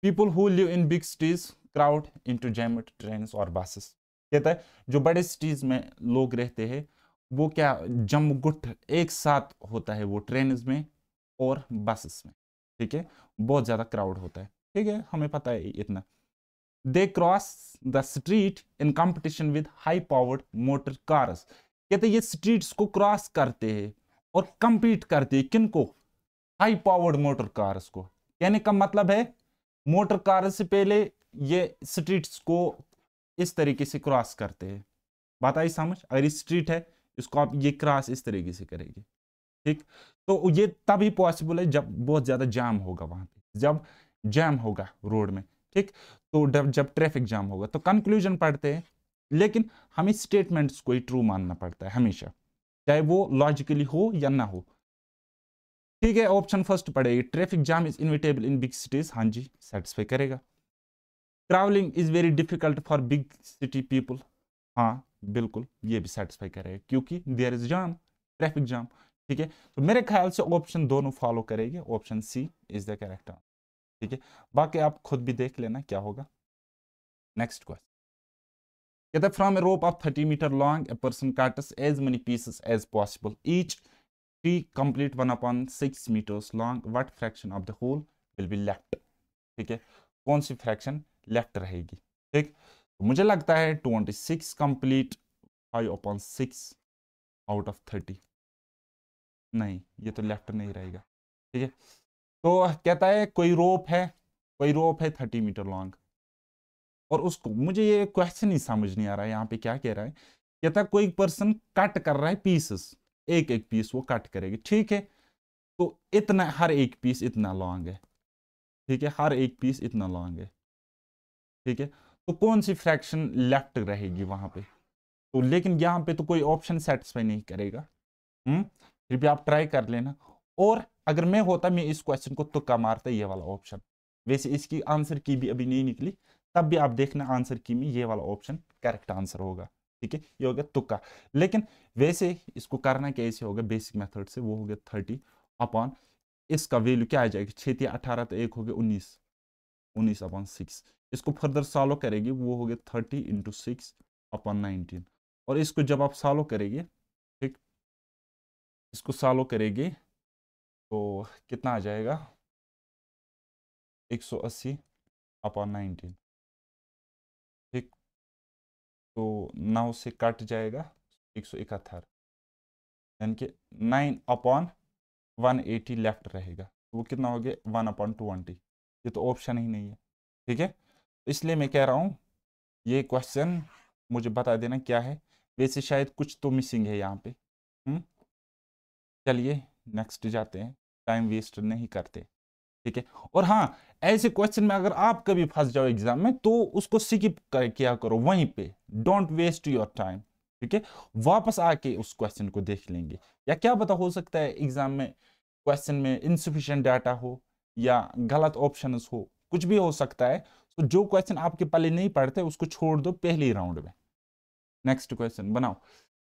people who live in big cities crowd into jam train और बसेस कहता है जो बड़े सिटीज में लोग रहते हैं वो क्या जमगुट एक साथ होता है वो ट्रेन में और बसेस में ठीक है बहुत ज़्यादा क्राउड होता है ठीक है हमें पता है इतना they cross the street in competition with high powered motor cars कहते ये स्ट्रीट्स को क्रॉस करते हैं और कंपीट करते हैं किनको हाई पावर्ड मोटर कार्स को कहने का मतलब है मोटर कार से पहले ये स्ट्रीट्स को इस तरीके से क्रॉस करते हैं बात आई समझ अगर स्ट्रीट है इसको आप ये क्रॉस इस तरीके से करेंगे ठीक तो ये तभी पॉसिबल है जब बहुत ज़्यादा जाम होगा वहां पे जब जाम होगा रोड में ठीक तो जब ट्रैफिक जाम होगा तो कंक्लूजन पढ़ते हैं लेकिन हमें स्टेटमेंट्स को ही ट्रू मानना पड़ता है हमेशा चाहे वो लॉजिकली हो या ना हो ठीक है ऑप्शन फर्स्ट पड़ेगी traffic jam is inevitable in big cities हाँ जी सेटिस्फाई करेगा travelling is very difficult for big city people हाँ बिल्कुल ये भी सेटिस्फाई करेगा क्योंकि there is jam traffic jam ठीक है तो मेरे ख्याल से ऑप्शन दोनों फॉलो करेगी option C is the correct answer ठीक है बाकी आप खुद भी देख लेना क्या होगा नेक्स्ट क्वेश्चन कहते हैं from a rope of thirty metre long a person cuts as many pieces as possible each three complete one upon six metres long what fraction of the whole will be left ठीक है कौन सी fraction left रहेगी ठीक तो मुझे लगता है twenty six complete five upon six out of thirty नहीं ये तो लेफ्ट नहीं रहेगा ठीक है तो कहता है कोई रोप है कोई रोप है थर्टी मीटर लॉन्ग और उसको मुझे ये क्वेश्चन ही समझ नहीं आ रहा है यहाँ पे क्या कह रहा है कहता है कोई पर्सन कट कर रहा है पीसेस एक एक पीस वो कट करेगी ठीक है तो इतना हर एक पीस इतना लॉन्ग है ठीक है हर एक पीस इतना लॉन्ग है ठीक है तो कौन सी फ्रैक्शन लेफ्ट रहेगी वहां पे तो लेकिन यहाँ पे तो कोई ऑप्शन सेटिस्फाई नहीं करेगा हम्म फिर भी आप ट्राई कर लेना और अगर मैं होता मैं इस क्वेश्चन को तुक्का मारता ये वाला ऑप्शन वैसे इसकी आंसर की भी अभी नहीं निकली तब भी आप देखना आंसर की में ये वाला ऑप्शन करेक्ट आंसर होगा ठीक है ये हो गया तुक्का लेकिन वैसे इसको करना कैसे होगा बेसिक मेथड से वो हो गया थर्टी अपॉन इसका वैल्यू क्या आ जाएगा छः अठारह तो एक हो गया उन्नीस उन्नीस अपन सिक्स इसको फर्दर सालो करेंगे वो हो गया thirty into six upon nineteen और इसको जब आप सालो करेंगे ठीक इसको सालो करेंगे तो कितना आ जाएगा एक सौ अस्सी अपॉन नाइनटीन ठीक तो नौ से कट जाएगा एक सौ इकहत्तर यानी कि nine upon one eighty left रहेगा तो वो कितना हो गया वन अपॉन ट्वेंटी ये तो ऑप्शन ही नहीं है ठीक है इसलिए मैं कह रहा हूँ ये क्वेश्चन मुझे बता देना क्या है वैसे शायद कुछ तो मिसिंग है यहाँ पे हम्म? चलिए नेक्स्ट जाते हैं टाइम वेस्ट नहीं करते ठीक है और हाँ ऐसे क्वेश्चन में अगर आप कभी फंस जाओ एग्जाम में तो उसको स्किप किया करो वहीं पे डोंट वेस्ट योर टाइम ठीक है वापस आके उस क्वेश्चन को देख लेंगे या क्या पता हो सकता है एग्जाम में क्वेश्चन में इनसफिशियंट डाटा हो या गलत ऑप्शन हो कुछ भी हो सकता है तो जो क्वेश्चन आपके पहले नहीं पढ़ते उसको छोड़ दो पहले राउंड में नेक्स्ट क्वेश्चन बनाओ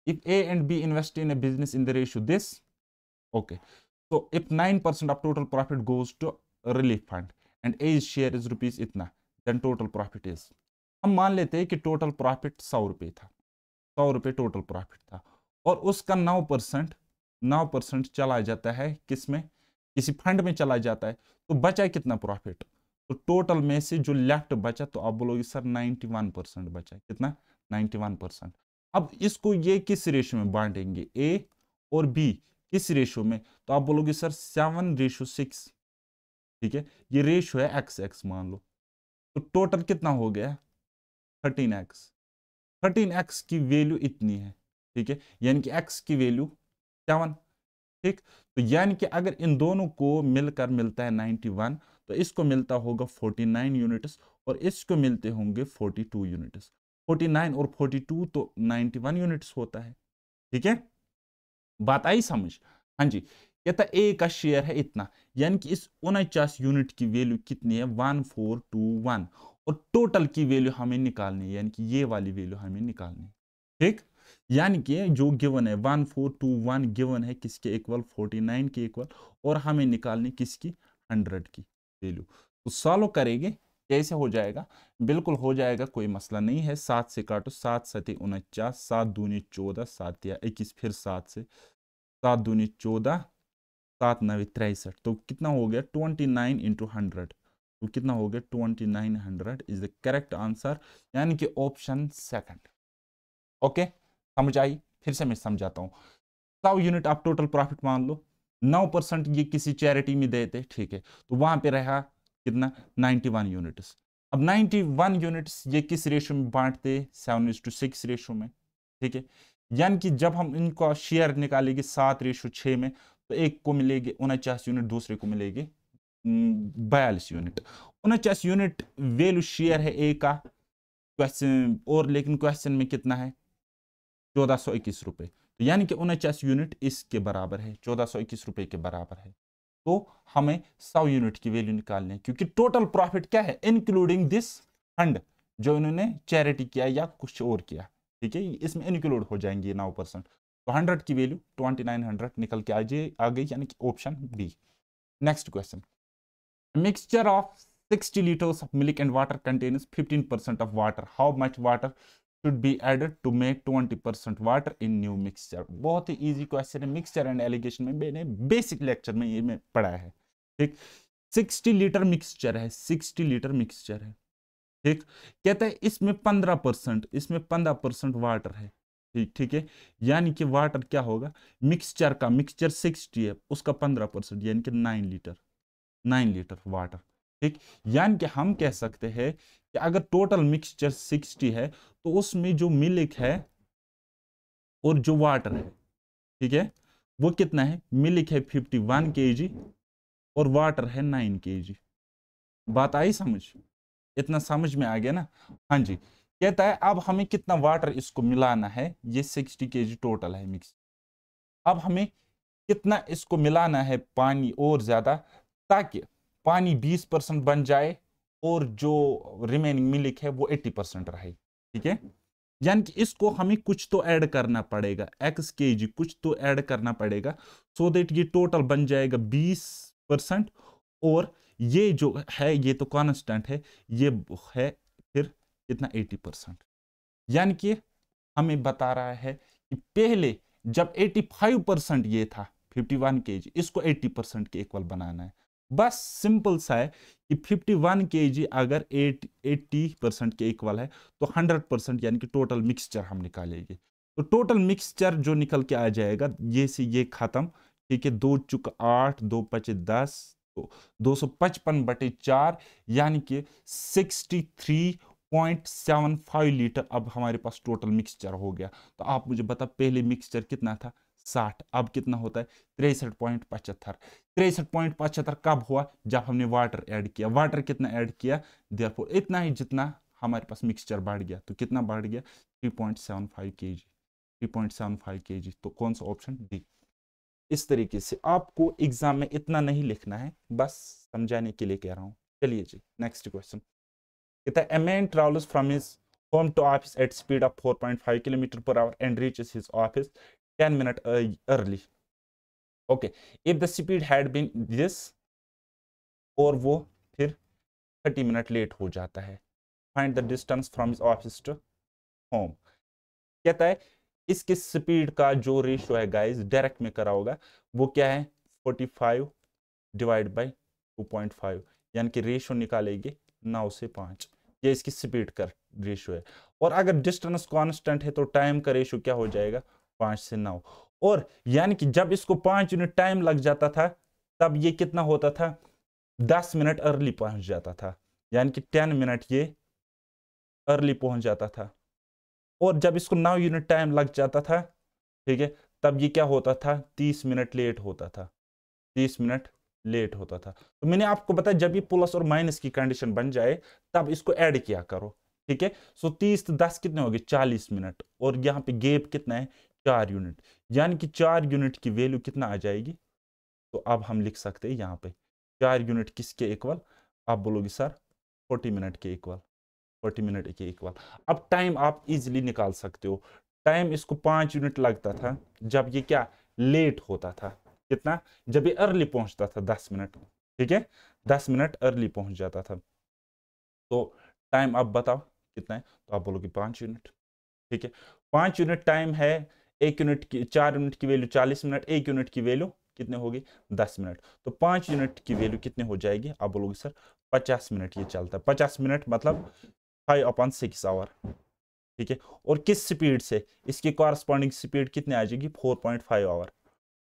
if A and B invest in a business in the ratio this okay तो if nine percent of total profit goes to relief fund and A's share is rupees इतना then total profit is हम मान लेते हैं कि total profit सौ रुपये था सौ रुपये टोटल प्रॉफिट था और उसका नौ परसेंट नौ परसेंट चला जाता है किसमें किसी फंड में चला जाता है तो बचा कितना प्रॉफिट तो टोटल में से जो लेफ्ट बचा तो आप बोलोगे सर 91 परसेंट बचा कितना 91 परसेंट अब इसको ये किस रेशो में बांटेंगे ए और बी किस रेशो में तो आप बोलोगे सर सेवन रेशो सिक्स ठीक है ये रेशो है एक्स एक्स मान लो तो टोटल कितना हो गया थर्टीन एक्स थर्टीन एक्स की वैल्यू इतनी है ठीक है यानी कि एक्स की वैल्यू सेवन ठीक तो यानी कि अगर इन दोनों को मिलकर मिलता है 91 तो इसको मिलता होगा 49 यूनिट्स और इसको मिलते होंगे 42 यूनिट्स 49 और 42 तो 91 यूनिट्स होता है ठीक है बात आई समझ हाँ जी यथा ए का शेयर है इतना यानी कि इस उनचास यूनिट की वैल्यू कितनी है वन फोर टू वन और टोटल की वैल्यू हमें निकालनी है यानी कि ये वाली वैल्यू हमें निकालनी है ठीक यानी कि जो गिवन है one four two one given है किसके इक्वल फोर्टी नाइन के इक्वल और हमें निकालनी किसकी हंड्रेड की वैल्यू तो सॉल्व करेंगे कैसे हो जाएगा बिल्कुल हो जाएगा कोई मसला नहीं है सात से काटो सात सती उनचास सात दूनी चौदह सात या इक्कीस फिर सात से सात दूनी चौदह सात नवे तिरसठ तो कितना हो गया ट्वेंटी नाइन इंटू हंड्रेड तो कितना हो गया twenty nine hundred is the correct answer यानी कि ऑप्शन सेकंड ओके समझ आई फिर से मैं समझाता हूँ सौ यूनिट आप टोटल प्रॉफिट मान लो नौ परसेंट ये किसी चैरिटी में देते ठीक है तो वहां पे रहा कितना नाइन्टी वन यूनिट्स अब नाइन्टी वन यूनिट्स ये किस रेशो में बांटते seven is to six ratio में ठीक है यानी कि जब हम इनको शेयर निकालेंगे सात रेशो छः में तो एक को मिलेगी उनचास यूनिट दूसरे को मिलेगी हम्म, बयालीस यूनिट उनचास यूनिट वेल्यू शेयर है ए का क्वेश्चन और लेकिन क्वेश्चन में कितना है चौदह सौ इक्कीस रुपए तो यानी कि उनचास यूनिट इसके बराबर है चौदह सौ इक्कीस रुपए के बराबर है तो हमें सौ यूनिट की वैल्यू निकालनी है क्योंकि टोटल प्रॉफिट क्या है इंक्लूडिंग दिस फंड जो इन्होंने चैरिटी किया या कुछ और किया ठीक है इसमें इंक्लूड हो जाएंगे नाउ परसेंट तो हंड्रेड की वैल्यू ट्वेंटी नाइन हंड्रेड निकल के आज आ गई यानी कि option B next question mixture of 60 litres of milk and water containers 15% of water how much water should be added to make 20% water in new mixture बहुत ही इजी क्वेश्चन है मिक्सचर एंड एलिगेशन में मैंने basic lecture में ये में पढ़ा है ठीक 60 लीटर मिक्सचर है 60 लीटर मिक्सचर है ठीक कहता है इसमें 15 परसेंट इसमें 15 परसेंट वाटर है ठीक ठीक है यानी कि वाटर क्या होगा मिक्सचर का मिक्सचर 60 है उसका 15 परसेंट यानी कि 9 लीटर 9 लीटर वाटर ठीक यानी कि हम कह सकते हैं कि अगर टोटल मिक्सचर 60 है तो उसमें जो मिल्क है और जो वाटर है ठीक है वो कितना है मिल्क है 51 वन और वाटर है 9 के बात आई समझ इतना समझ में आ गया ना हाँ जी कहता है अब हमें कितना वाटर इसको मिलाना है ये 60 के टोटल है मिक्स अब हमें कितना इसको मिलाना है पानी और ज़्यादा ताकि पानी 20 परसेंट बन जाए और जो रिमेनिंग मिलिक है वो 80 परसेंट रहे ठीक है यानी कि इसको हमें कुछ तो ऐड करना पड़ेगा एक्स के जी कुछ तो ऐड करना पड़ेगा सो so देट ये टोटल बन जाएगा 20 परसेंट और ये जो है ये तो कॉन्स्टेंट है ये है फिर कितना 80 परसेंट यानी कि हमें बता रहा है कि पहले जब 85 परसेंट ये था 51 जी इसको 80 परसेंट के इक्वल बनाना है बस सिंपल सा है कि 51 वन अगर एट 80 परसेंट के इक्वल है तो 100 परसेंट यानी कि टोटल मिक्सचर हम निकालेंगे तो टोटल मिक्सचर जो निकल के आ जाएगा ये से ये खत्म ठीक है दो चुक आठ दो पचे दस तो दो सौ पचपन बटे चार यानी कि sixty three point seven five litre अब हमारे पास टोटल मिक्सचर हो गया तो आप मुझे बता पहले मिक्सचर कितना था साठ अब कितना होता है तिरसठ पॉइंट पचहत्तर तिरसठ पॉइंट पचहत्तर कब हुआ जब हमने वाटर ऐड किया वाटर कितना ऐड किया देयरफॉर इतना ही जितना हमारे पास मिक्सचर बढ़ गया तो कितना बढ़ गया three point seven five K G three point seven five K G तो कौन सा ऑप्शन डी इस तरीके से आपको एग्जाम में इतना नहीं लिखना है बस समझाने के लिए कह रहा हूँ चलिए जी नेक्स्ट क्वेश्चन कहता है man travels from his home to office at speed of 4.5 kilometre per hour and reaches his office 10 minute uh, early okay if the speed had been this और वो फिर 30 मिनट लेट हो जाता है find the distance from his office to home कहता है इसकी speed का जो रेशियो है गाइस डायरेक्ट में करा होगा वो क्या है 45 डिवाइड पॉइंट 2.5 यानी कि रेशियो निकालेंगे नौ से पाँच ये इसकी स्पीड का रेशियो है और अगर डिस्टेंस कांस्टेंट है तो टाइम का रेशियो क्या हो जाएगा पांच से नौ और यानी कि जब इसको पांच यूनिट टाइम लग जाता था तब ये कितना होता था दस मिनट अर्ली पहुंच जाता था यानी कि टेन मिनट ये अर्ली पहुंच जाता था और जब इसको नौ यूनिट टाइम लग जाता था ठीक है तब ये क्या होता था तीस मिनट लेट होता था तीस मिनट लेट होता था तो मैंने आपको बताया जब ये प्लस और माइनस की कंडीशन बन जाए तब इसको ऐड किया करो ठीक है सो तीस तो दस कितने हो गए चालीस मिनट और यहाँ पे गेप कितना है चार यूनिट यानी कि चार यूनिट की वैल्यू कितना आ जाएगी तो अब हम लिख सकते हैं यहाँ पे चार यूनिट किसके इक्वल आप बोलोगे सर फोर्टी मिनट के इक्वल फोर्टी मिनट के इक्वल अब टाइम आप इजीली निकाल सकते हो टाइम इसको पाँच यूनिट लगता था जब ये क्या लेट होता था कितना जब ये अर्ली पहुँचता था दस मिनट ठीक है दस मिनट अर्ली पहुँच जाता था तो टाइम आप बताओ कितना है तो आप बोलोगे पाँच यूनिट ठीक है पाँच यूनिट टाइम है एक यूनिट की चार यूनिट की वैल्यू चालीस मिनट एक यूनिट की वैल्यू कितने होगी दस मिनट तो पांच यूनिट की वैल्यू कितने हो जाएगी आप बोलोगे सर पचास मिनट ये चलता है पचास मिनट मतलब फाइव अपॉन सिक्स आवर ठीक है और किस स्पीड से इसकी कॉरस्पॉन्डिंग स्पीड कितनी आ जाएगी four point five hour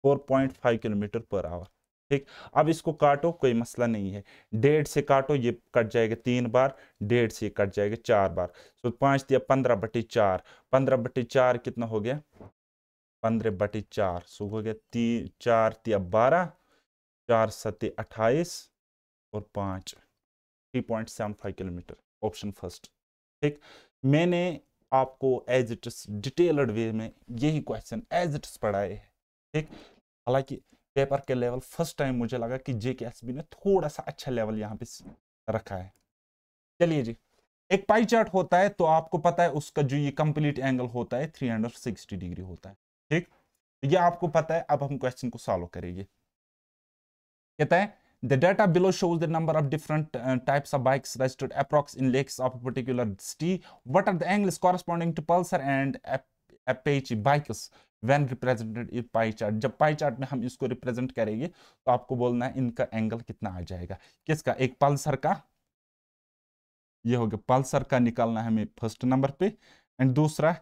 four point five kilometre per hour ठीक अब इसको काटो कोई मसला नहीं है डेढ़ से काटो ये कट जाएगा तीन बार डेढ़ से कट जाएगा चार बार सो तो पाँच दिया पंद्रह बटे चार पंद्रह बटे चार कितना हो गया पंद्रह बटे चार सो हो गया ती चार तिया बारह चार सत्य अट्ठाईस और पाँच three point seven five kilometre option first ठीक मैंने आपको as it is detailed way में यही क्वेश्चन एज इट इज पढ़ाए हैं ठीक हालांकि पेपर के लेवल फर्स्ट टाइम मुझे लगा कि जे के एस बी ने थोड़ा सा अच्छा लेवल यहाँ पे रखा है चलिए जी एक पाई चार्ट होता है तो आपको पता है उसका जो ये कंप्लीट एंगल होता है 360 डिग्री होता है ठीक तो ये आपको पता है अब हम क्वेश्चन को सॉल्व करेंगे कहता है the data below shows the number of different types of bikes registered approx in lakhs of particular city what are the angles corresponding to Pulsar and Apache bikes when represented in pie chart जब pie chart में हम इसको represent करेंगे तो आपको बोलना है इनका एंगल कितना आ जाएगा किसका एक पल्सर का ये हो गया पल्सर का निकालना है हमें फर्स्ट नंबर पे एंड दूसरा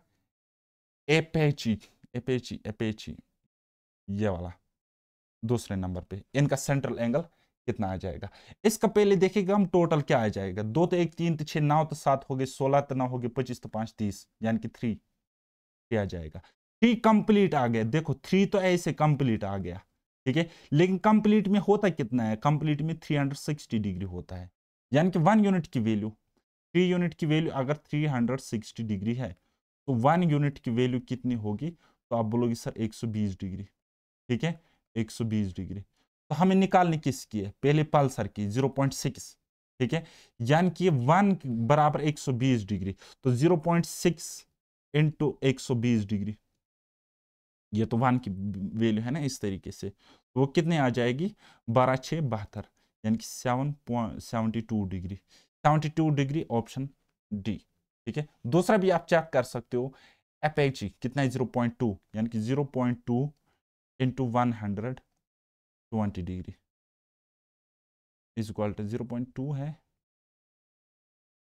एपेची एपेची एपेची ये वाला दूसरे नंबर पे इनका सेंट्रल एंगल कितना आ जाएगा इसका पहले देखेगा हम टोटल क्या आ जाएगा दो तो एक तीन तो छः नौ तो सात हो गए सोलह तो नौ हो गए पच्चीस तो पाँच तीस यानी कि थ्री थ्री आ जाएगा थ्री कंप्लीट आ गया देखो थ्री तो ऐसे कंप्लीट आ गया ठीक है लेकिन कंप्लीट में होता कितना है कंप्लीट में थ्री हंड्रेड सिक्सटी डिग्री होता है यानी कि वन यूनिट की वैल्यू थ्री यूनिट की वैल्यू अगर थ्री हंड्रेड सिक्सटी डिग्री है तो वन यूनिट की वैल्यू कितनी होगी तो आप बोलोगे सर 120 डिग्री ठीक है 120 डिग्री तो हमें निकालने किसकी है पहले पल्सर की 0.6 ठीक है यानी कि वन बराबर 120 डिग्री तो 0.6 पॉइंट सिक्स इंटू डिग्री ये तो वन की वैल्यू है ना इस तरीके से तो वो कितने आ जाएगी बारह छः बहत्तर यानी कि seven point seventy two degree seventy two degree option D ठीक है दूसरा भी आप चेक कर सकते हो एपेची e कितना है जीरो पॉइंट टू यानी कि zero point two into one hundred twenty degree is equal to zero point two है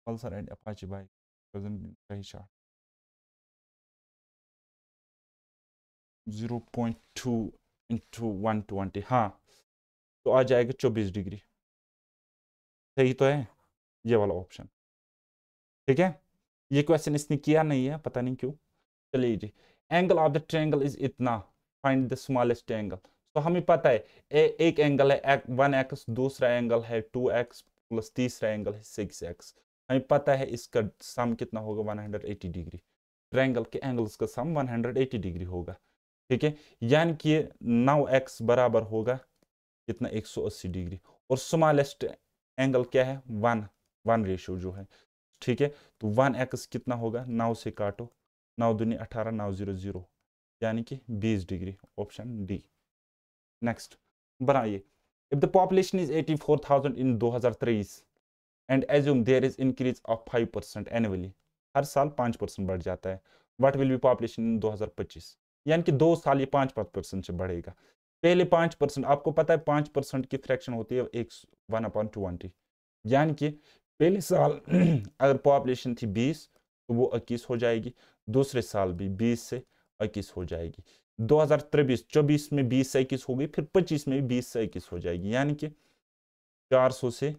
Pulsar and Apache bike shot zero point two into one twenty हाँ तो आ जाएगा चौबीस डिग्री सही तो है ये वाला ऑप्शन ठीक है ये क्वेश्चन इसने किया नहीं है पता नहीं क्यों चलिए जी angle of the triangle is इतना फाइंड द स्मॉलेस्ट एंगल तो हमें पता है ए, एक एंगल है एक, वन एक्स दूसरा एंगल है टू एक्स प्लस तीसरा एंगल है सिक्स एक्स हमें पता है इसका सम कितना होगा 180 डिग्री ट्रैंगल के एंगल्स का सम 180 डिग्री होगा ठीक है यानी कि नौ एक्स बराबर होगा कितना 180 डिग्री और स्मॉलेस्ट एंगल क्या है वन वन रेशो जो है ठीक है तो वन एक्स कितना होगा नौ से काटो नौ दुनी अठारह नौ जीरो जीरो यानी कि बीस डिग्री ऑप्शन डी नेक्स्ट बनाइए if the population is eighty four thousand in दो हज़ार तेईस and assume there is increase of five percent annually हर साल पाँच परसेंट बढ़ जाता है what will be population in दो हज़ार पच्चीस यानी कि दो साल ये पाँच पाँच परसेंट से बढ़ेगा पहले पाँच परसेंट आपको पता है पाँच परसेंट की फ्रैक्शन होती है एक वन अपॉन ट्वेंटी यानी कि पहले साल अगर पॉपुलेशन थी बीस तो वो इक्कीस हो जाएगी दूसरे साल भी बीस से इक्कीस हो जाएगी दो हजार तेबीस चौबीस में बीस से इक्कीस हो गई फिर पच्चीस में भी बीस से इक्कीस हो जाएगी यानी कि चार सौ से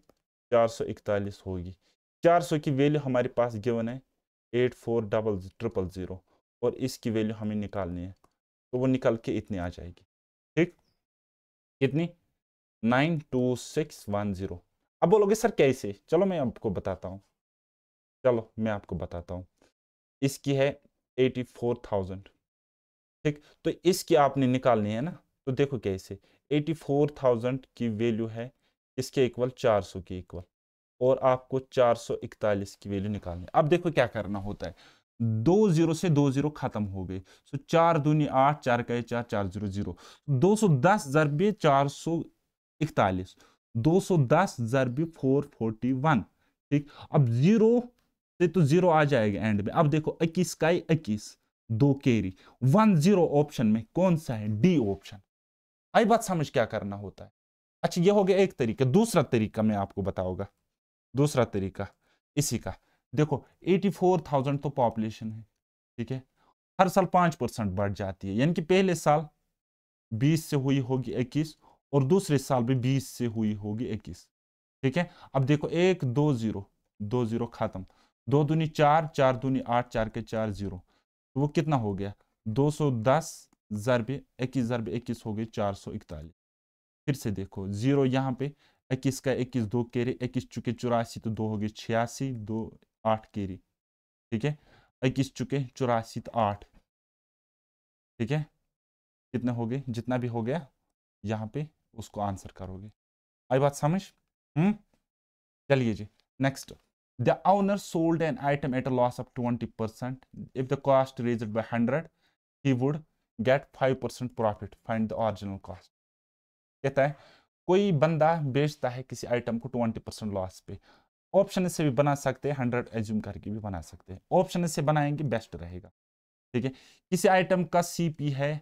चार सौ इकतालीस होगी चार सौ की वैल्यू हमारे पास गिवन है eight four double triple zero और इसकी वैल्यू हमें निकालनी है तो वो निकाल के इतनी आ जाएगी ठीक कितनी nine two six one zero अब बोलोगे सर कैसे चलो मैं आपको बताता हूँ चलो मैं आपको बताता हूँ इसकी है एटी फोर थाउजेंड ठीक तो इसकी आपने निकालनी है ना तो देखो कैसे एटी फोर थाउजेंड की वैल्यू है इसके इक्वल चार सौ की इक्वल और आपको चार सौ इकतालीस की वैल्यू निकालनी अब देखो क्या करना होता है दो जीरो से दो जीरो खत्म हो गए सो तो चार दूनी आठ चार कहे चार चार जीरो जीरो दो सौ दस जरबे चार सौ इकतालीस दो सौ दस जरबे फोर फोर्टी वन ठीक अब जीरो तो तो जीरो आ जाएगा एंड में अब देखो इक्कीस का इक्कीस दो केरी वन जीरो ऑप्शन में कौन सा है डी ऑप्शन आई बात समझ क्या करना होता है अच्छा ये हो गया एक तरीका दूसरा तरीका मैं आपको बताऊंगा दूसरा तरीका इसी का देखो एटी फोर थाउजेंड तो पॉपुलेशन है ठीक है हर साल पाँच परसेंट बढ़ जाती है यानी कि पहले साल बीस से हुई होगी इक्कीस और दूसरे साल भी बीस से हुई होगी इक्कीस ठीक है अब देखो एक दो जीरो दो जीरो खत्म दो दूनी चार चार दूनी आठ चार के चार जीरो तो वो कितना हो गया दो सौ दस जरब इक्कीस जरब इक्कीस हो गए चार सौ इकतालीस फिर से देखो जीरो यहाँ पे इक्कीस का इक्कीस दो रे इक्कीस चुके चौरासी तो दो हो गए छियासी दो आठ रे ठीक है इक्कीस चुके चौरासी तो आठ ठीक है कितने हो गए जितना भी हो गया यहाँ पे उसको आंसर करोगे आई बात समझ हम्म चलिए जी next the owner sold an item at a loss of 20%. If the cost raised by 100, he would get 5% profit. Find the original cost. कहता है कोई बंदा बेचता है किसी आइटम को 20% लॉस पे ऑप्शन से भी बना सकते हैं 100 एज्यूम करके भी बना सकते हैं ऑप्शन से बनाएंगे बेस्ट रहेगा ठीक है किसी आइटम का सीपी है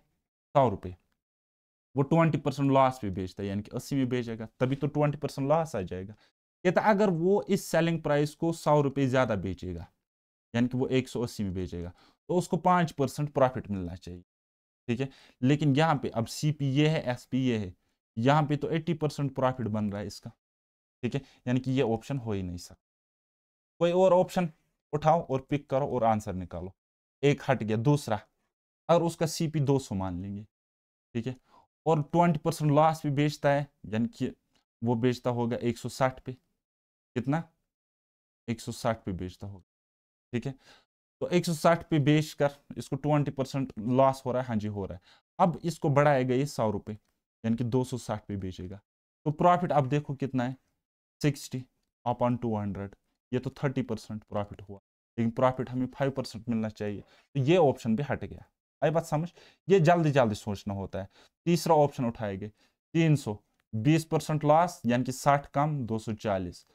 सौ रुपये वो 20% लॉस पे बेचता है यानी कि अस्सी में बेचेगा तभी तो 20% लॉस आ जाएगा ये था तो अगर वो इस सेलिंग प्राइस को सौ रुपये ज़्यादा बेचेगा यानी कि वो एक सौ अस्सी में बेचेगा तो उसको पाँच परसेंट प्रॉफिट मिलना चाहिए ठीक है लेकिन यहाँ पे अब सी पी ये है एस पी ये है यहाँ पे तो एट्टी परसेंट प्रॉफिट बन रहा है इसका ठीक है यानी कि ये ऑप्शन हो ही नहीं सकता कोई और ऑप्शन उठाओ और पिक करो और आंसर निकालो एक हट गया दूसरा अगर उसका सी पी दो सौ मान लेंगे ठीक है और ट्वेंटी परसेंट लॉस भी बेचता है यानी कि वो बेचता होगा एक सौ साठ पे कितना 160 पे बेचता होगा ठीक है तो 160 पे बेच कर इसको 20 परसेंट लॉस हो रहा है हाँ जी हो रहा है अब इसको बढ़ाएगा ये सौ रुपये यानी कि 260 पे बेचेगा तो प्रॉफिट अब देखो कितना है 60 अपॉन 200 ये तो 30 परसेंट प्रॉफिट हुआ लेकिन प्रॉफिट हमें 5 परसेंट मिलना चाहिए तो ये ऑप्शन भी हट गया आई बात समझ ये जल्दी जल्दी सोचना होता है तीसरा ऑप्शन उठाएंगे तीन सौ बीस परसेंट लॉस यानी कि साठ कम दो सौ चालीस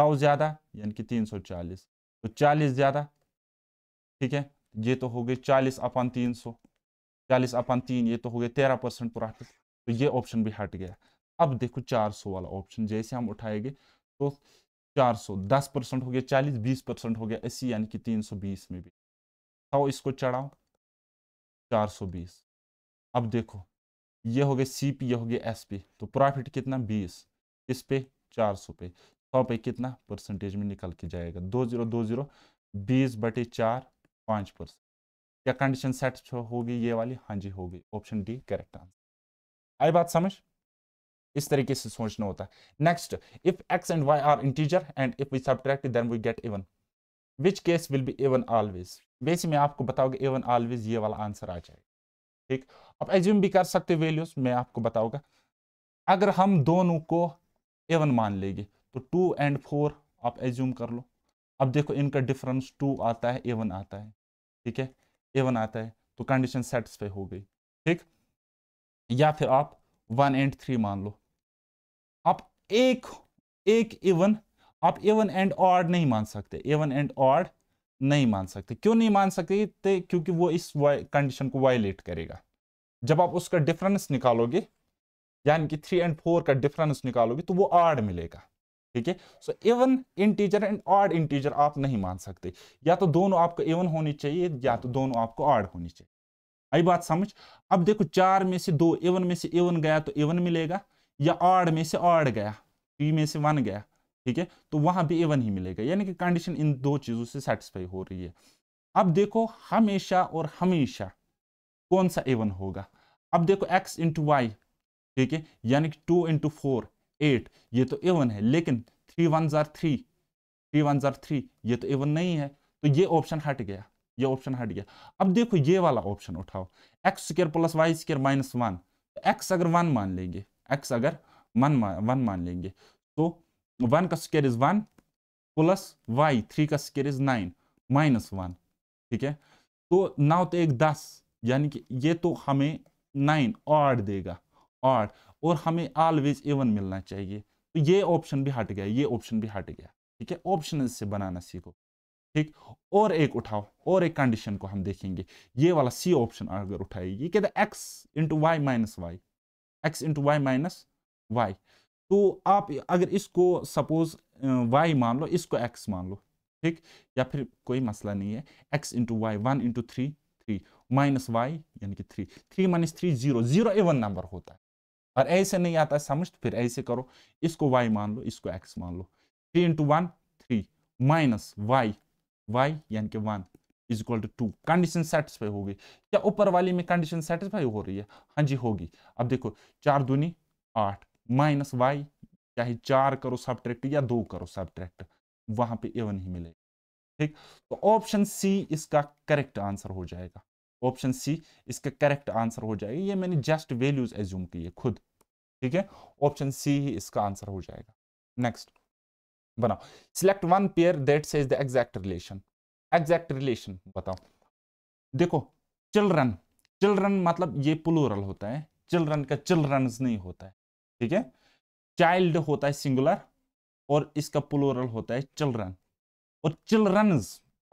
सौ ज़्यादा यानी कि तीन सौ चालीस तो चालीस ज़्यादा ठीक है ये तो हो गए चालीस अपन तीन सौ चालीस अपन तीन ये तो हो गए तेरह परसेंट प्रॉफिट तो ये ऑप्शन भी हट गया अब देखो चार सौ वाला ऑप्शन जैसे हम उठाएंगे तो चार सौ दस परसेंट हो गया चालीस बीस परसेंट हो गया अस्सी यानी कि तीन सौ बीस में भी सौ इसको चढ़ाओ चार सौ बीस अब देखो ये हो गए सी पी ये हो गए एस पी तो प्रॉफिट कितना बीस इस पे चार सौ पे सौ पे कितना परसेंटेज में निकल के जाएगा दो जीरो दो जीरो बीस बटे चार पाँच परसेंट क्या कंडीशन सेट होगी ये वाली हाँ जी होगी ऑप्शन डी करेक्ट आंसर आई बात समझ इस तरीके से सोचना होता है next if X and Y are integer and if we subtract then we get even which case will be even always basic मैं आपको बताऊंगा इवन ऑलवेज ये वाला आंसर आ जाएगा ठीक अब एज्यूम भी कर सकते वैल्यूज मैं आपको बताऊंगा अगर हम दोनों को एवन मान लेंगे तो टू एंड फोर आप एज्यूम कर लो अब देखो इनका डिफरेंस टू आता है ए वन आता है ठीक है ए वन आता है तो कंडीशन सेटिस्फाई हो गई ठीक या फिर आप वन एंड थ्री मान लो आप एक एक इवन आप एवन एंड ऑड नहीं मान सकते एवन एंड ऑड नहीं मान सकते क्यों नहीं मान सकते क्योंकि वो इस कंडीशन को वायलेट करेगा जब आप उसका डिफरेंस निकालोगे यानी कि थ्री एंड फोर का डिफरेंस निकालोगे तो वो आर्ड मिलेगा ठीक है so even integer and odd integer आप नहीं मान सकते या तो दोनों आपको इवन होनी चाहिए या तो दोनों आपको ऑड होनी चाहिए आई बात समझ अब देखो चार में से दो इवन में से इवन गया तो इवन मिलेगा या ऑड में से ऑड गया थ्री में से वन गया ठीक है तो वहां भी इवन ही मिलेगा यानी कि कंडीशन इन दो चीजों से सेटिस्फाई हो रही है अब देखो हमेशा और हमेशा कौन सा इवन होगा अब देखो एक्स इंटू वाई ठीक है यानी कि टू इंटू फोर एट ये तो एवन है लेकिन थ्री वन जार थ्री थ्री वन जार थ्री ये तो एवन नहीं है तो ये ऑप्शन हट गया ये ऑप्शन हट गया अब देखो ये वाला ऑप्शन उठाओ X square plus Y square minus one X अगर वन मान लेंगे एक्स अगर वन वन मान लेंगे तो वन का square is one plus Y three का square is nine minus one ठीक है तो नौ तो एक दस यानी कि ये तो हमें नाइन आठ देगा आर्ट और हमें ऑलवेज एवन मिलना चाहिए तो ये ऑप्शन भी हट गया ये ऑप्शन भी हट गया ठीक है ऑप्शन से बनाना सीखो ठीक और एक उठाओ और एक कंडीशन को हम देखेंगे ये वाला सी ऑप्शन अगर उठाए ये कहते हैं X into Y minus Y X into Y minus Y तो आप अगर इसको सपोज वाई मान लो इसको एक्स मान लो ठीक या फिर कोई मसला नहीं है X into Y one into three three minus Y यानी कि three three minus three zero zero even number होता है और ऐसे नहीं आता समझ तो फिर ऐसे करो इसको वाई मान लो इसको एक्स मान लो three into one three minus Y Y यानी कि one is equal to two condition satisfy होगी क्या ऊपर वाली में कंडीशन सेटिस्फाई हो रही है हाँ जी होगी अब देखो चार दूनी आठ माइनस वाई चाहे चार करो सब या दो करो सब्ट्रैक्ट वहां पे एवन ही मिलेगा ठीक तो ऑप्शन सी इसका करेक्ट आंसर हो जाएगा ऑप्शन सी इसका करेक्ट आंसर हो जाएगा ये मैंने जस्ट वैल्यूज एज्यूम की है खुद ठीक है ऑप्शन सी ही इसका आंसर हो जाएगा नेक्स्ट बनाओ select one pair that says the exact relation exact relation बताओ देखो चिल्ड्रन चिल्ड्रन मतलब ये प्लूरल होता है चिल्ड्रन का चिल्ड्रन नहीं होता है ठीक है चाइल्ड होता है सिंगुलर और इसका प्लूरल होता है चिल्ड्रन और चिल्ड्रन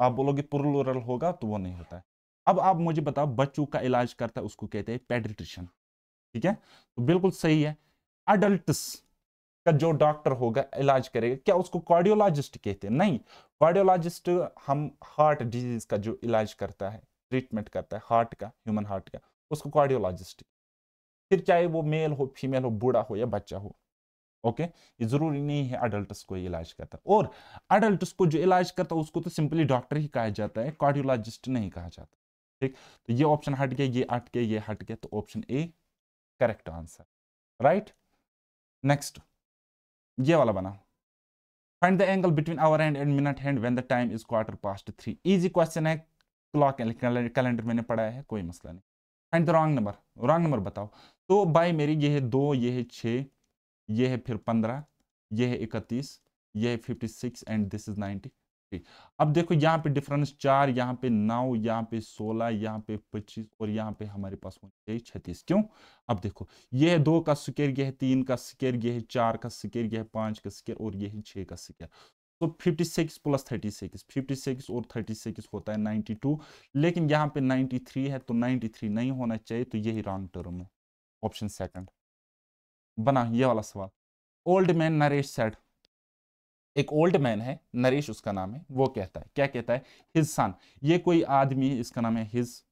आप बोलोगे प्लूरल होगा तो वो नहीं होता है अब आप मुझे बताओ बच्चों का इलाज करता है उसको कहते हैं पेडिट्रिशन ठीक है तो बिल्कुल सही है अडल्ट का जो डॉक्टर होगा इलाज करेगा क्या उसको कार्डियोलॉजिस्ट कहते हैं नहीं कार्डियोलॉजिस्ट हम हार्ट डिजीज का जो इलाज करता है ट्रीटमेंट करता है हार्ट का ह्यूमन हार्ट का उसको कार्डियोलॉजिस्ट फिर चाहे वो मेल हो फीमेल हो बूढ़ा हो या बच्चा हो ओके ये जरूरी नहीं है अडल्ट को इलाज करता और अडल्ट को जो इलाज करता है उसको तो सिंपली डॉक्टर ही कहा जाता है कार्डियोलॉजिस्ट नहीं कहा जाता ठीक तो ये ऑप्शन हट गया ये हट गया ये हट गया तो option A correct answer right next ये वाला बना find the angle between hour hand and minute hand when the time is quarter past three easy question है क्लॉक कैलेंडर मैंने पढ़ाया है कोई मसला नहीं find the wrong number wrong number बताओ तो बाई मेरी ये है दो ये है छ ये है फिर पंद्रह ये है इकतीस ये है fifty six and this is ninety अब देखो यहाँ पे डिफरेंस चार यहाँ पे नौ यहाँ पे सोलह यहाँ पे पच्चीस और यहाँ पे हमारे पास होनी चाहिए छत्तीस क्यों अब देखो ये है दो का स्केयर यह है तीन का स्केयर यह है चार का स्केयर यह है पांच का स्केयर और यह है छह का स्केयर तो 56 प्लस 36 56 और 36 होता है 92 लेकिन यहाँ पे 93 है तो 93 नहीं होना चाहिए तो यही रॉन्ग टर्म है ऑप्शन सेकंड बना ये वाला सवाल ओल्ड मैन नरेश सेट एक ओल्ड मैन है नरेश उसका नाम है वो कहता है क्या कहता है हिज सन ये कोई आदमी है इसका नाम है हिज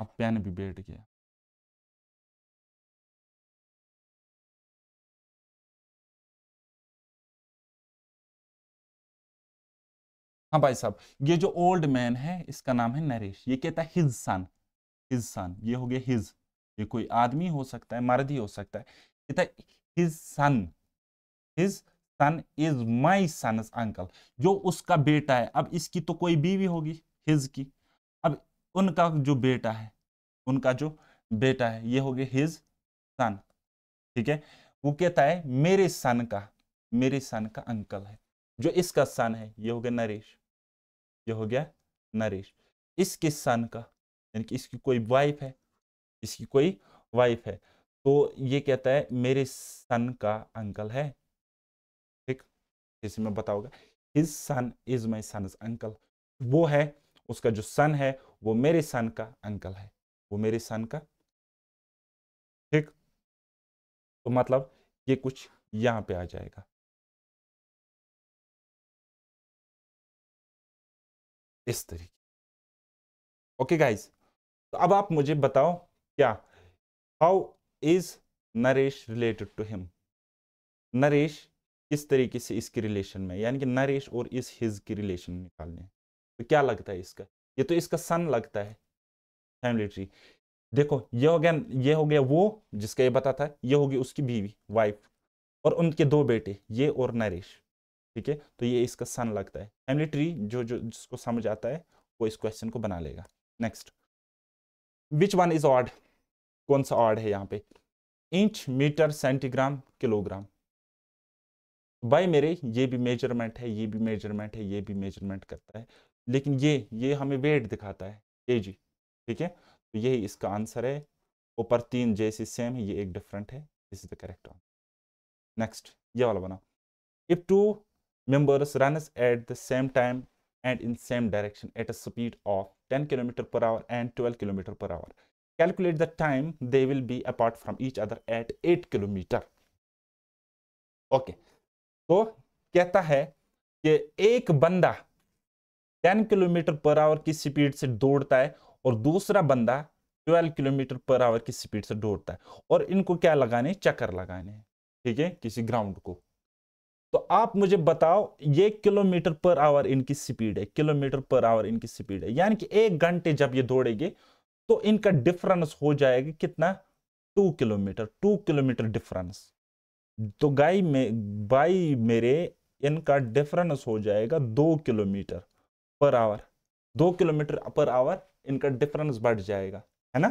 अब पेन भी बैठ गया हाँ भाई साहब ये जो ओल्ड मैन है इसका नाम है नरेश ये कहता है हिज सन हिज सन ये हो गया हिज ये कोई आदमी हो सकता है मर्द ही हो सकता है कहता है his son his son is my son's uncle जो उसका बेटा है अब इसकी तो कोई बीवी होगी हिज की अब उनका जो बेटा है उनका जो बेटा है ये हो गया हिज सन ठीक है वो कहता है मेरे सन का मेरे सन का अंकल है जो इसका सन है ये हो गया नरेश ये हो गया नरेश इसके सन का यानी कि इसकी कोई वाइफ है इसकी कोई वाइफ है तो ये कहता है मेरे सन का अंकल है जैसे मैं बताऊंगा his son is my son uncle वो है उसका जो सन है वो मेरे सन का अंकल है वो मेरे सन का ठीक तो मतलब ये कुछ यहां पे आ जाएगा इस तरीके ओके गाइस तो अब आप मुझे बताओ क्या how is Naresh related to him Naresh किस तरीके से इसके रिलेशन में यानी कि नरेश और इस हिज की रिलेशन निकालने हैं तो क्या लगता है इसका ये तो इसका सन लगता है फैमिली ट्री देखो ये हो गया ये हो गया वो जिसका ये बता था ये होगी उसकी बीवी वाइफ और उनके दो बेटे ये और नरेश ठीक है तो ये इसका सन लगता है फैमिली ट्री जो जो जिसको समझ आता है वो इस क्वेश्चन को बना लेगा next which one is odd कौन सा ऑड है यहाँ पे inch metre centigram kilogram by मेरे ये भी मेजरमेंट है ये भी मेजरमेंट है ये भी मेजरमेंट करता है लेकिन ये ये हमें वेट दिखाता है ए जी ठीक है तो यही इसका आंसर है ऊपर तीन जैसे सेम है ये एक डिफरेंट है this is the correct one next ये वाला बनाओ if two members run at the same time and in same direction at a speed of ten kilometre per hour and twelve kilometre per hour calculate the time they will be apart from each other at eight kilometre okay okay. तो कहता है कि एक बंदा ten kilometre per hour की speed से दौड़ता है और दूसरा बंदा ट्वेल्व किलोमीटर पर आवर की स्पीड से दौड़ता है और इनको क्या लगाने चक्कर लगाने ठीक है किसी ग्राउंड को तो आप मुझे बताओ ये किलोमीटर पर आवर इनकी स्पीड है किलोमीटर पर आवर इनकी स्पीड है यानी कि एक घंटे जब ये दौड़ेगी तो इनका डिफरेंस हो जाएगा कितना two kilometre two kilometre difference तो गाई में बाई मेरे इनका डिफरेंस हो जाएगा दो किलोमीटर पर आवर दो किलोमीटर पर आवर इनका डिफरेंस बढ़ जाएगा है ना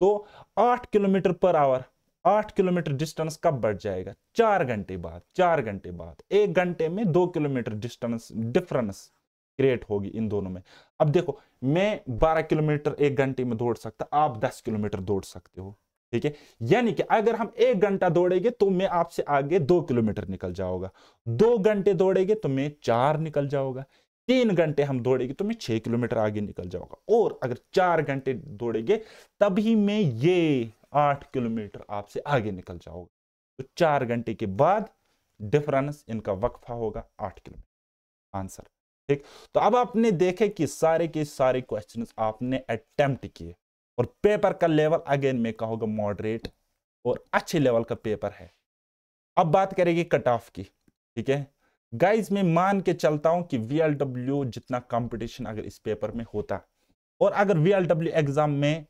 तो आठ किलोमीटर पर आवर आठ किलोमीटर डिस्टेंस कब बढ़ जाएगा चार घंटे बाद चार घंटे बाद एक घंटे में दो किलोमीटर डिस्टेंस डिफरेंस क्रिएट होगी इन दोनों में अब देखो मैं बारह किलोमीटर एक घंटे में दौड़ सकता आप दस किलोमीटर दौड़ सकते हो ठीक है यानी कि अगर हम एक घंटा दौड़ेंगे तो मैं आपसे आगे दो किलोमीटर निकल जाओगा दो घंटे दौड़ेंगे तो मैं चार निकल जाऊंगा तीन घंटे हम दौड़ेंगे तो मैं छह किलोमीटर आगे निकल जाऊंगा और अगर चार घंटे दौड़ेंगे तभी मैं ये आठ किलोमीटर आपसे आगे निकल जाऊंगा तो चार घंटे के बाद डिफरेंस इनका वक्फा होगा आठ किलोमीटर आंसर ठीक तो अब आपने देखे कि सारे के सारे क्वेश्चन आपने अटेम्प्ट किए और पेपर का लेवल अगेन में कहूँगा मॉडरेट और अच्छे लेवल का पेपर है अब बात करेंगे कट ऑफ की ठीक है गाइज में मान के चलता हूं कि वी जितना कंपटीशन अगर इस पेपर में होता और अगर वी एग्जाम में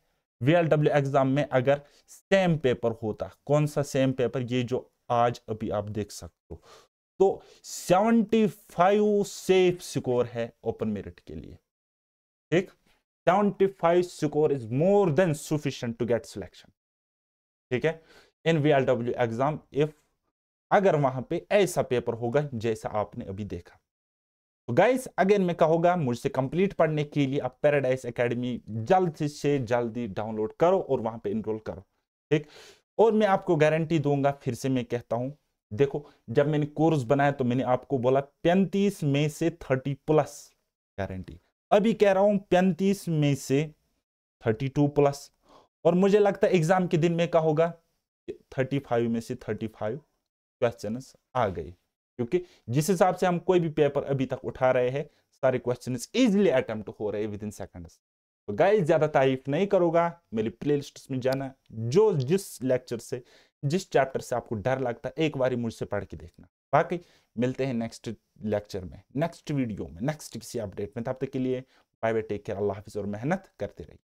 वी एग्जाम में अगर सेम पेपर होता कौन सा सेम पेपर ये जो आज अभी आप देख सकते हो तो 75 सेफ स्कोर है ओपन मेरिट के लिए ठीक 75 score is more than sufficient to get selection ठीक है इन वी एग्जाम इफ अगर वहां पे ऐसा पेपर होगा जैसा आपने अभी देखा तो गाइस अगेन मैं कहूंगा मुझसे कंप्लीट पढ़ने के लिए आप पैराडाइज एकेडमी जल्द से जल्दी डाउनलोड करो और वहां पे इनरोल करो ठीक और मैं आपको गारंटी दूंगा फिर से मैं कहता हूं देखो जब मैंने कोर्स बनाया तो मैंने आपको बोला पैंतीस में से थर्टी प्लस गारंटी अभी कह रहा हूं पैंतीस में से थर्टी टू प्लस और मुझे लगता है एग्जाम के दिन में क्या होगा थर्टी फाइव में से थर्टी फाइव क्वेश्चन आ गए क्योंकि जिस हिसाब से हम कोई भी पेपर अभी तक उठा रहे हैं सारे क्वेश्चन इजिली अटेम्प्ट हो रहे हैं विद इन सेकंड्स तो गाइस ज्यादा तारीफ नहीं करोगा मेरी लिस्ट में जाना जो जिस लेक्चर से जिस चैप्टर से आपको डर लगता है एक बार मुझसे पढ़ के देखना बाकी मिलते हैं नेक्स्ट लेक्चर में नेक्स्ट वीडियो में नेक्स्ट किसी अपडेट में तब तक के लिए बाय बाय टेक केयर अल्लाह हाफिज़ और मेहनत करते रहिए